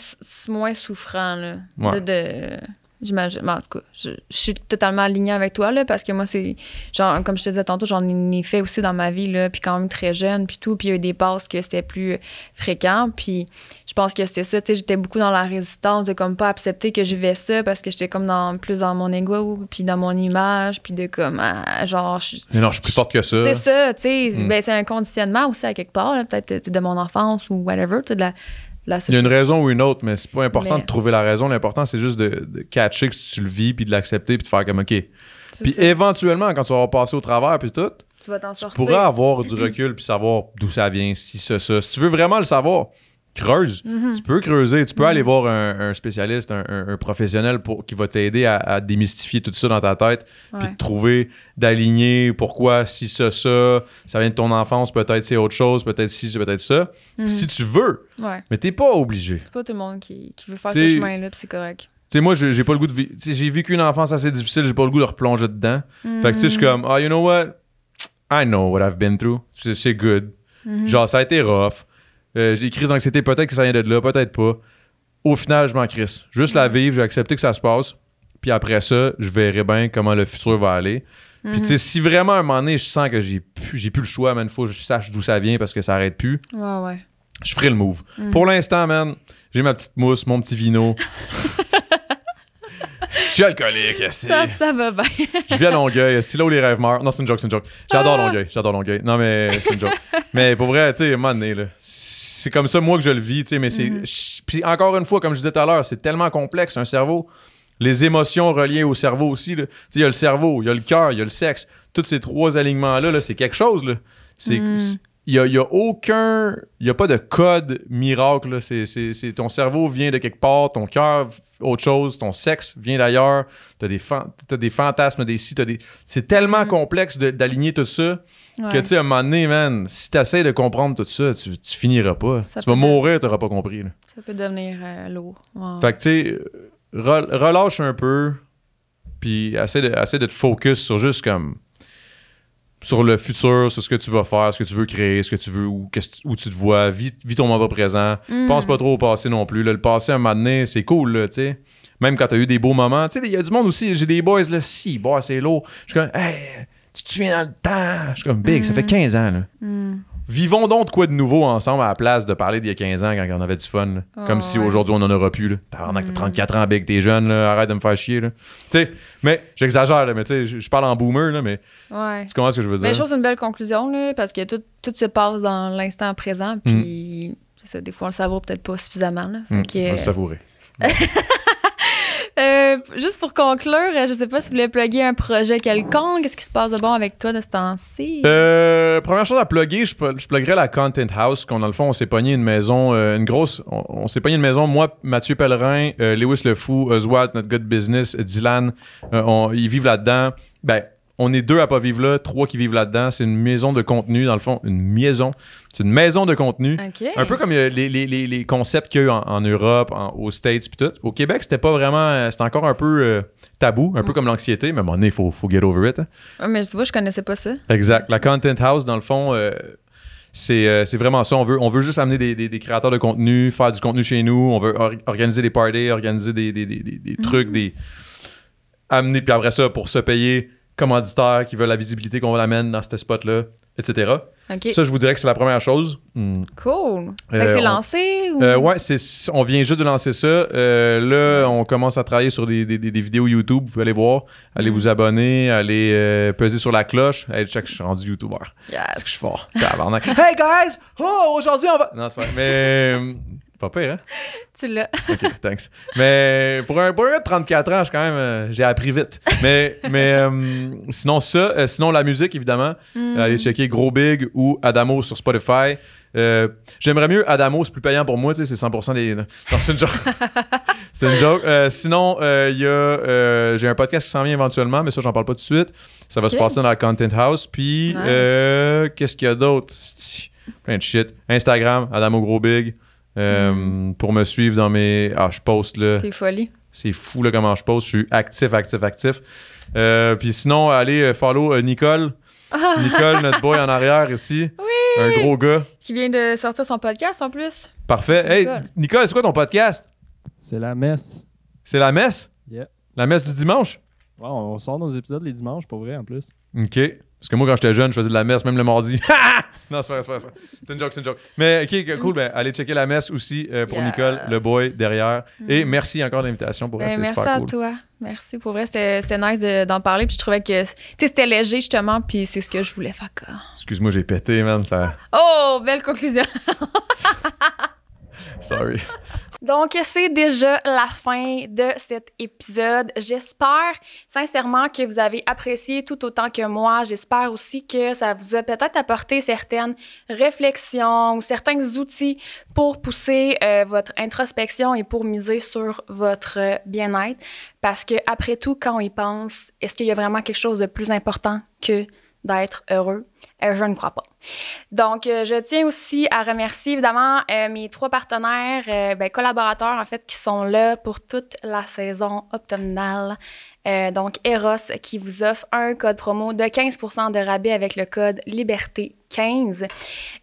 Speaker 1: moins souffrant là, de J'imagine. Ben, en tout cas, je, suis totalement alignée avec toi, là, parce que moi, c'est. Genre, comme je te disais tantôt, j'en ai fait aussi dans ma vie, là, puis quand même très jeune, puis tout. Puis il y a eu des passes que c'était plus euh, fréquent. Puis je pense que c'était ça. Tu sais, j'étais beaucoup dans la résistance de, comme, pas accepter que je vivais ça, parce que j'étais, comme, dans, plus dans mon ego, puis dans mon image, puis de, comme, ah, genre.
Speaker 2: Mais non, je suis plus forte que ça. C'est ça, tu sais. Hmm. Ben,
Speaker 1: c'est un conditionnement aussi, à quelque part, peut-être de mon enfance ou whatever, la il y a une
Speaker 2: raison ou une autre, mais c'est pas important de trouver la raison. L'important, c'est juste de, catcher que si tu le vis, puis de l'accepter, puis de faire comme OK. Puis éventuellement, quand tu vas passer au travers, puis tout, tu, pourras avoir du recul, puis savoir d'où ça vient, si, ça, ça. Si tu veux vraiment le savoir, creuse. Mhm. Tu peux creuser, tu peux mhm. aller voir un, spécialiste, un, professionnel pour, qui va t'aider à, démystifier tout ça dans ta tête, puis te trouver, d'aligner pourquoi, si ça, ça, ça vient de ton enfance, peut-être c'est autre chose, peut-être si, peut-être ça. Mhm. Si tu veux, mais t'es pas obligé. C'est
Speaker 1: pas tout le monde qui, veut faire ce chemin-là, c'est correct.
Speaker 2: Tu sais, moi, j'ai pas le goût de. J'ai vécu une enfance assez difficile, j'ai pas le goût de replonger dedans. Fait que, tu sais, je suis comme, ah, you know what? I know what I've been through. C'est good. Genre, ça a été rough. Euh, j'ai des crises d'anxiété, peut-être que ça vient de là, peut-être pas. Au final, je m'en crisse. Juste la mm. vivre, j'ai accepté que ça se passe. Puis après ça, je verrai bien comment le futur va aller. Puis tu sais, mm. si vraiment à un moment donné, je sens que j'ai plus, j'ai plus le choix, man, faut que je sache d'où ça vient parce que ça arrête plus. Ouais, ouais. Je ferai le move. Mm. Pour l'instant, man, j'ai ma petite mousse, mon petit vino. <laughs> je suis alcoolique, Ça,
Speaker 1: va bien. je vis à
Speaker 2: Longueuil, c'est là où les rêves meurent. Non, c'est une joke, c'est une joke. J'adore ah. Longueuil, j'adore Longueuil. Non, mais c'est une joke. mais pour vrai, tu sais, un moment donné, là, c'est comme ça, moi, que je le vis, tu mais c'est... Mm-hmm. Puis encore une fois, comme je disais tout à l'heure, c'est tellement complexe, un cerveau. Les émotions reliées au cerveau aussi, tu il y a le cerveau, il y a le cœur, il y a le sexe. Tous ces trois alignements-là, c'est quelque chose, là. C'est... Mm il n'y a, aucun. Il n'y a pas de code miracle. C'est, ton cerveau vient de quelque part, ton cœur, autre chose, ton sexe vient d'ailleurs. Tu as des, t'as des fantasmes, des si, des. C'est tellement mm. complexe d'aligner tout ça que, tu sais, à un moment donné, man, si tu essaies de comprendre tout ça, tu, tu finiras pas. tu vas mourir, tu n'auras pas compris.
Speaker 1: Ça peut devenir euh, lourd. Fait que,
Speaker 2: tu sais, relâche un peu, puis essaie de, essaie de te focus sur juste comme sur le futur, sur ce que tu vas faire, ce que tu veux créer, ce que tu veux, où, où tu te vois, vis, ton moment présent. Mm. Pense pas trop au passé non plus. le passé, un moment donné, c'est cool, tu sais. Même quand t'as eu des beaux moments. Tu sais, il y a du monde aussi. J'ai des boys, là, si, boy, c'est lourd. Je suis comme, hey, tu te souviens dans le temps. Je suis comme, big, ça mm. fait 15 ans, là. Mm. Vivons donc de quoi de nouveau ensemble à la place de parler d'il y a 15 ans quand on avait du fun. Comme si aujourd'hui on en aura plus. Là. t'as 34 mm. ans, avec t'es jeunes. arrête de me faire chier. mais j'exagère, là, mais je parle en boomer, là, mais ouais. tu comprends ce que je veux ben, dire? Mais je trouve
Speaker 1: c'est une belle conclusion parce que tout, se passe dans l'instant présent, puis mm. ça, des fois on le savoure peut-être pas suffisamment. Là, mm. le <laughs> Euh, juste pour conclure, euh, je sais pas si vous voulez plugger un projet quelconque. Qu'est-ce qui se passe de bon avec toi de ce temps-ci?
Speaker 2: Euh, première chose à plugger, je, je pluggerais la Content House, qu'on a le fond, on s'est pogné une maison, une grosse. On, s'est pogné une maison, moi, Mathieu Pellerin, Lewis Lefou, Fou, Oswald, notre good business, Dylan, ils vivent là-dedans. Ben, on est deux à pas vivre là, trois qui vivent là-dedans. C'est une maison de contenu, dans le fond, une maison. C'est une maison de contenu. Un peu comme euh, les, concepts qu'il y a eu en, Europe, aux States, puis tout. Au Québec, c'était pas vraiment. Euh, c'était encore un peu euh, tabou, un peu mm. comme l'anxiété, mais bon, il faut, faut get over it. Hein.
Speaker 1: Ouais, mais tu vois, je connaissais pas ça.
Speaker 2: Exact. La Content House, dans le fond. c'est, vraiment ça. On veut, on veut juste amener des, des, créateurs de contenu, faire du contenu chez nous. On veut organiser des parties, organiser des, mm. trucs, des, amener. Puis après ça, pour se payer, commanditaires qui veulent la visibilité qu'on va l'amène dans ce spot-là, etc. Ça, je vous dirais que c'est la première chose.
Speaker 3: Hmm.
Speaker 1: Cool. Euh, c'est lancé? Ou... Euh, ouais,
Speaker 2: c'est, on vient juste de lancer ça. Euh, là, on commence à travailler sur des, des, des, vidéos YouTube. Vous pouvez aller voir, allez hmm. vous abonner, allez peser sur la cloche. Hey, check, je suis rendu YouTuber. Yes. C'est que je suis fort. hey, guys! Oh, aujourd'hui, on va... Non, c'est pas... Mais... <laughs> Pas pire, hein? tu l'as. <laughs> OK, thanks. Mais pour un, pour de 34 ans, j'ai quand même... Euh, j'ai appris vite. Mais, mais euh, sinon ça, euh, sinon la musique, évidemment. Mm. Allez checker Gros Big ou Adamo sur Spotify. J'aimerais mieux Adamo, c'est plus payant pour moi, tu sais, c'est 100% des... c'est une joke. <laughs> c'est une joke. sinon, il y j'ai un podcast qui s'en vient éventuellement, mais ça, j'en parle pas tout de suite. Ça va se passer dans la Content House. Puis, qu'est-ce qu'il y a d'autre? Plein de shit. Instagram, Adamo Gros Big. Euh, mm. Pour me suivre dans mes. Ah, je poste là. T'es folie. C'est fou là comment je poste. Je suis actif, actif, actif. Euh, puis sinon, allez euh, follow Nicole.
Speaker 1: Ah! Nicole, notre
Speaker 2: boy <laughs> en arrière ici. Oui. Un gros gars.
Speaker 1: Qui vient de sortir son podcast en plus.
Speaker 2: Parfait. Hey, Nicole, c'est quoi ton podcast? C'est la messe. C'est la messe? Yeah. La messe du dimanche? Ouais, on sort nos épisodes les dimanches pour vrai en plus. OK. Parce que moi, quand j'étais jeune, je faisais de la messe, même le mardi. <laughs> non, c'est pas, c'est vrai, c'est une joke, c'est une joke. Mais OK, cool. Ben, allez checker la messe aussi euh, pour Nicole, le boy derrière. Mm-hmm. Et merci encore de l'invitation pour ben, rester Merci à toi.
Speaker 1: Merci. Pour vrai, c'était nice d'en parler. Puis je trouvais que c'était léger, justement. Puis c'est ce que je voulais faire.
Speaker 2: Excuse-moi, j'ai pété, man. Ça...
Speaker 1: Oh, belle conclusion.
Speaker 2: <laughs> Sorry. <laughs>
Speaker 1: Donc, c'est déjà la fin de cet épisode. J'espère sincèrement que vous avez apprécié tout autant que moi. J'espère aussi que ça vous a peut-être apporté certaines réflexions ou certains outils pour pousser euh, votre introspection et pour miser sur votre bien-être. Parce que, après tout, quand on y pense, est-ce qu'il y a vraiment quelque chose de plus important que d'être heureux? Euh, je ne crois pas. Donc, euh, je tiens aussi à remercier évidemment euh, mes trois partenaires, ben, collaborateurs en fait, qui sont là pour toute la saison automnale. donc, Eros qui vous offre un code promo de 15 de rabais avec le code Liberté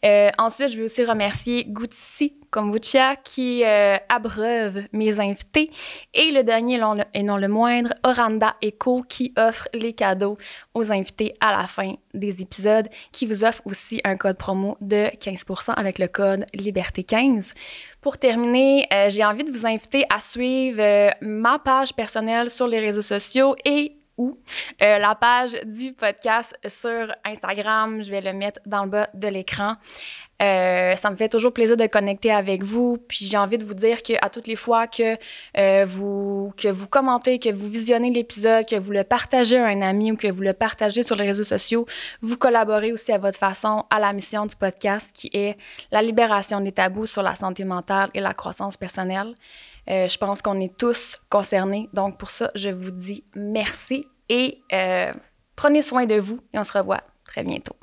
Speaker 1: euh, ensuite, je vais aussi remercier Gutsi Kombucha qui euh, abreuve mes invités. Et le dernier, et non le moindre, Oranda Echo qui offre les cadeaux aux invités à la fin des épisodes, qui vous offre aussi un code promo de 15% avec le code Liberté15. Pour terminer, euh, j'ai envie de vous inviter à suivre ma page personnelle sur les réseaux sociaux et où. Euh, la page du podcast sur Instagram, je vais le mettre dans le bas de l'écran. Euh, ça me fait toujours plaisir de connecter avec vous. Puis j'ai envie de vous dire que à toutes les fois que, euh, vous, que vous commentez, que vous visionnez l'épisode, que vous le partagez à un ami ou que vous le partagez sur les réseaux sociaux, vous collaborez aussi à votre façon à la mission du podcast qui est la libération des tabous sur la santé mentale et la croissance personnelle. Euh, je pense qu'on est tous concernés. Donc, pour ça, je vous dis merci et euh, prenez soin de vous et on se revoit très bientôt.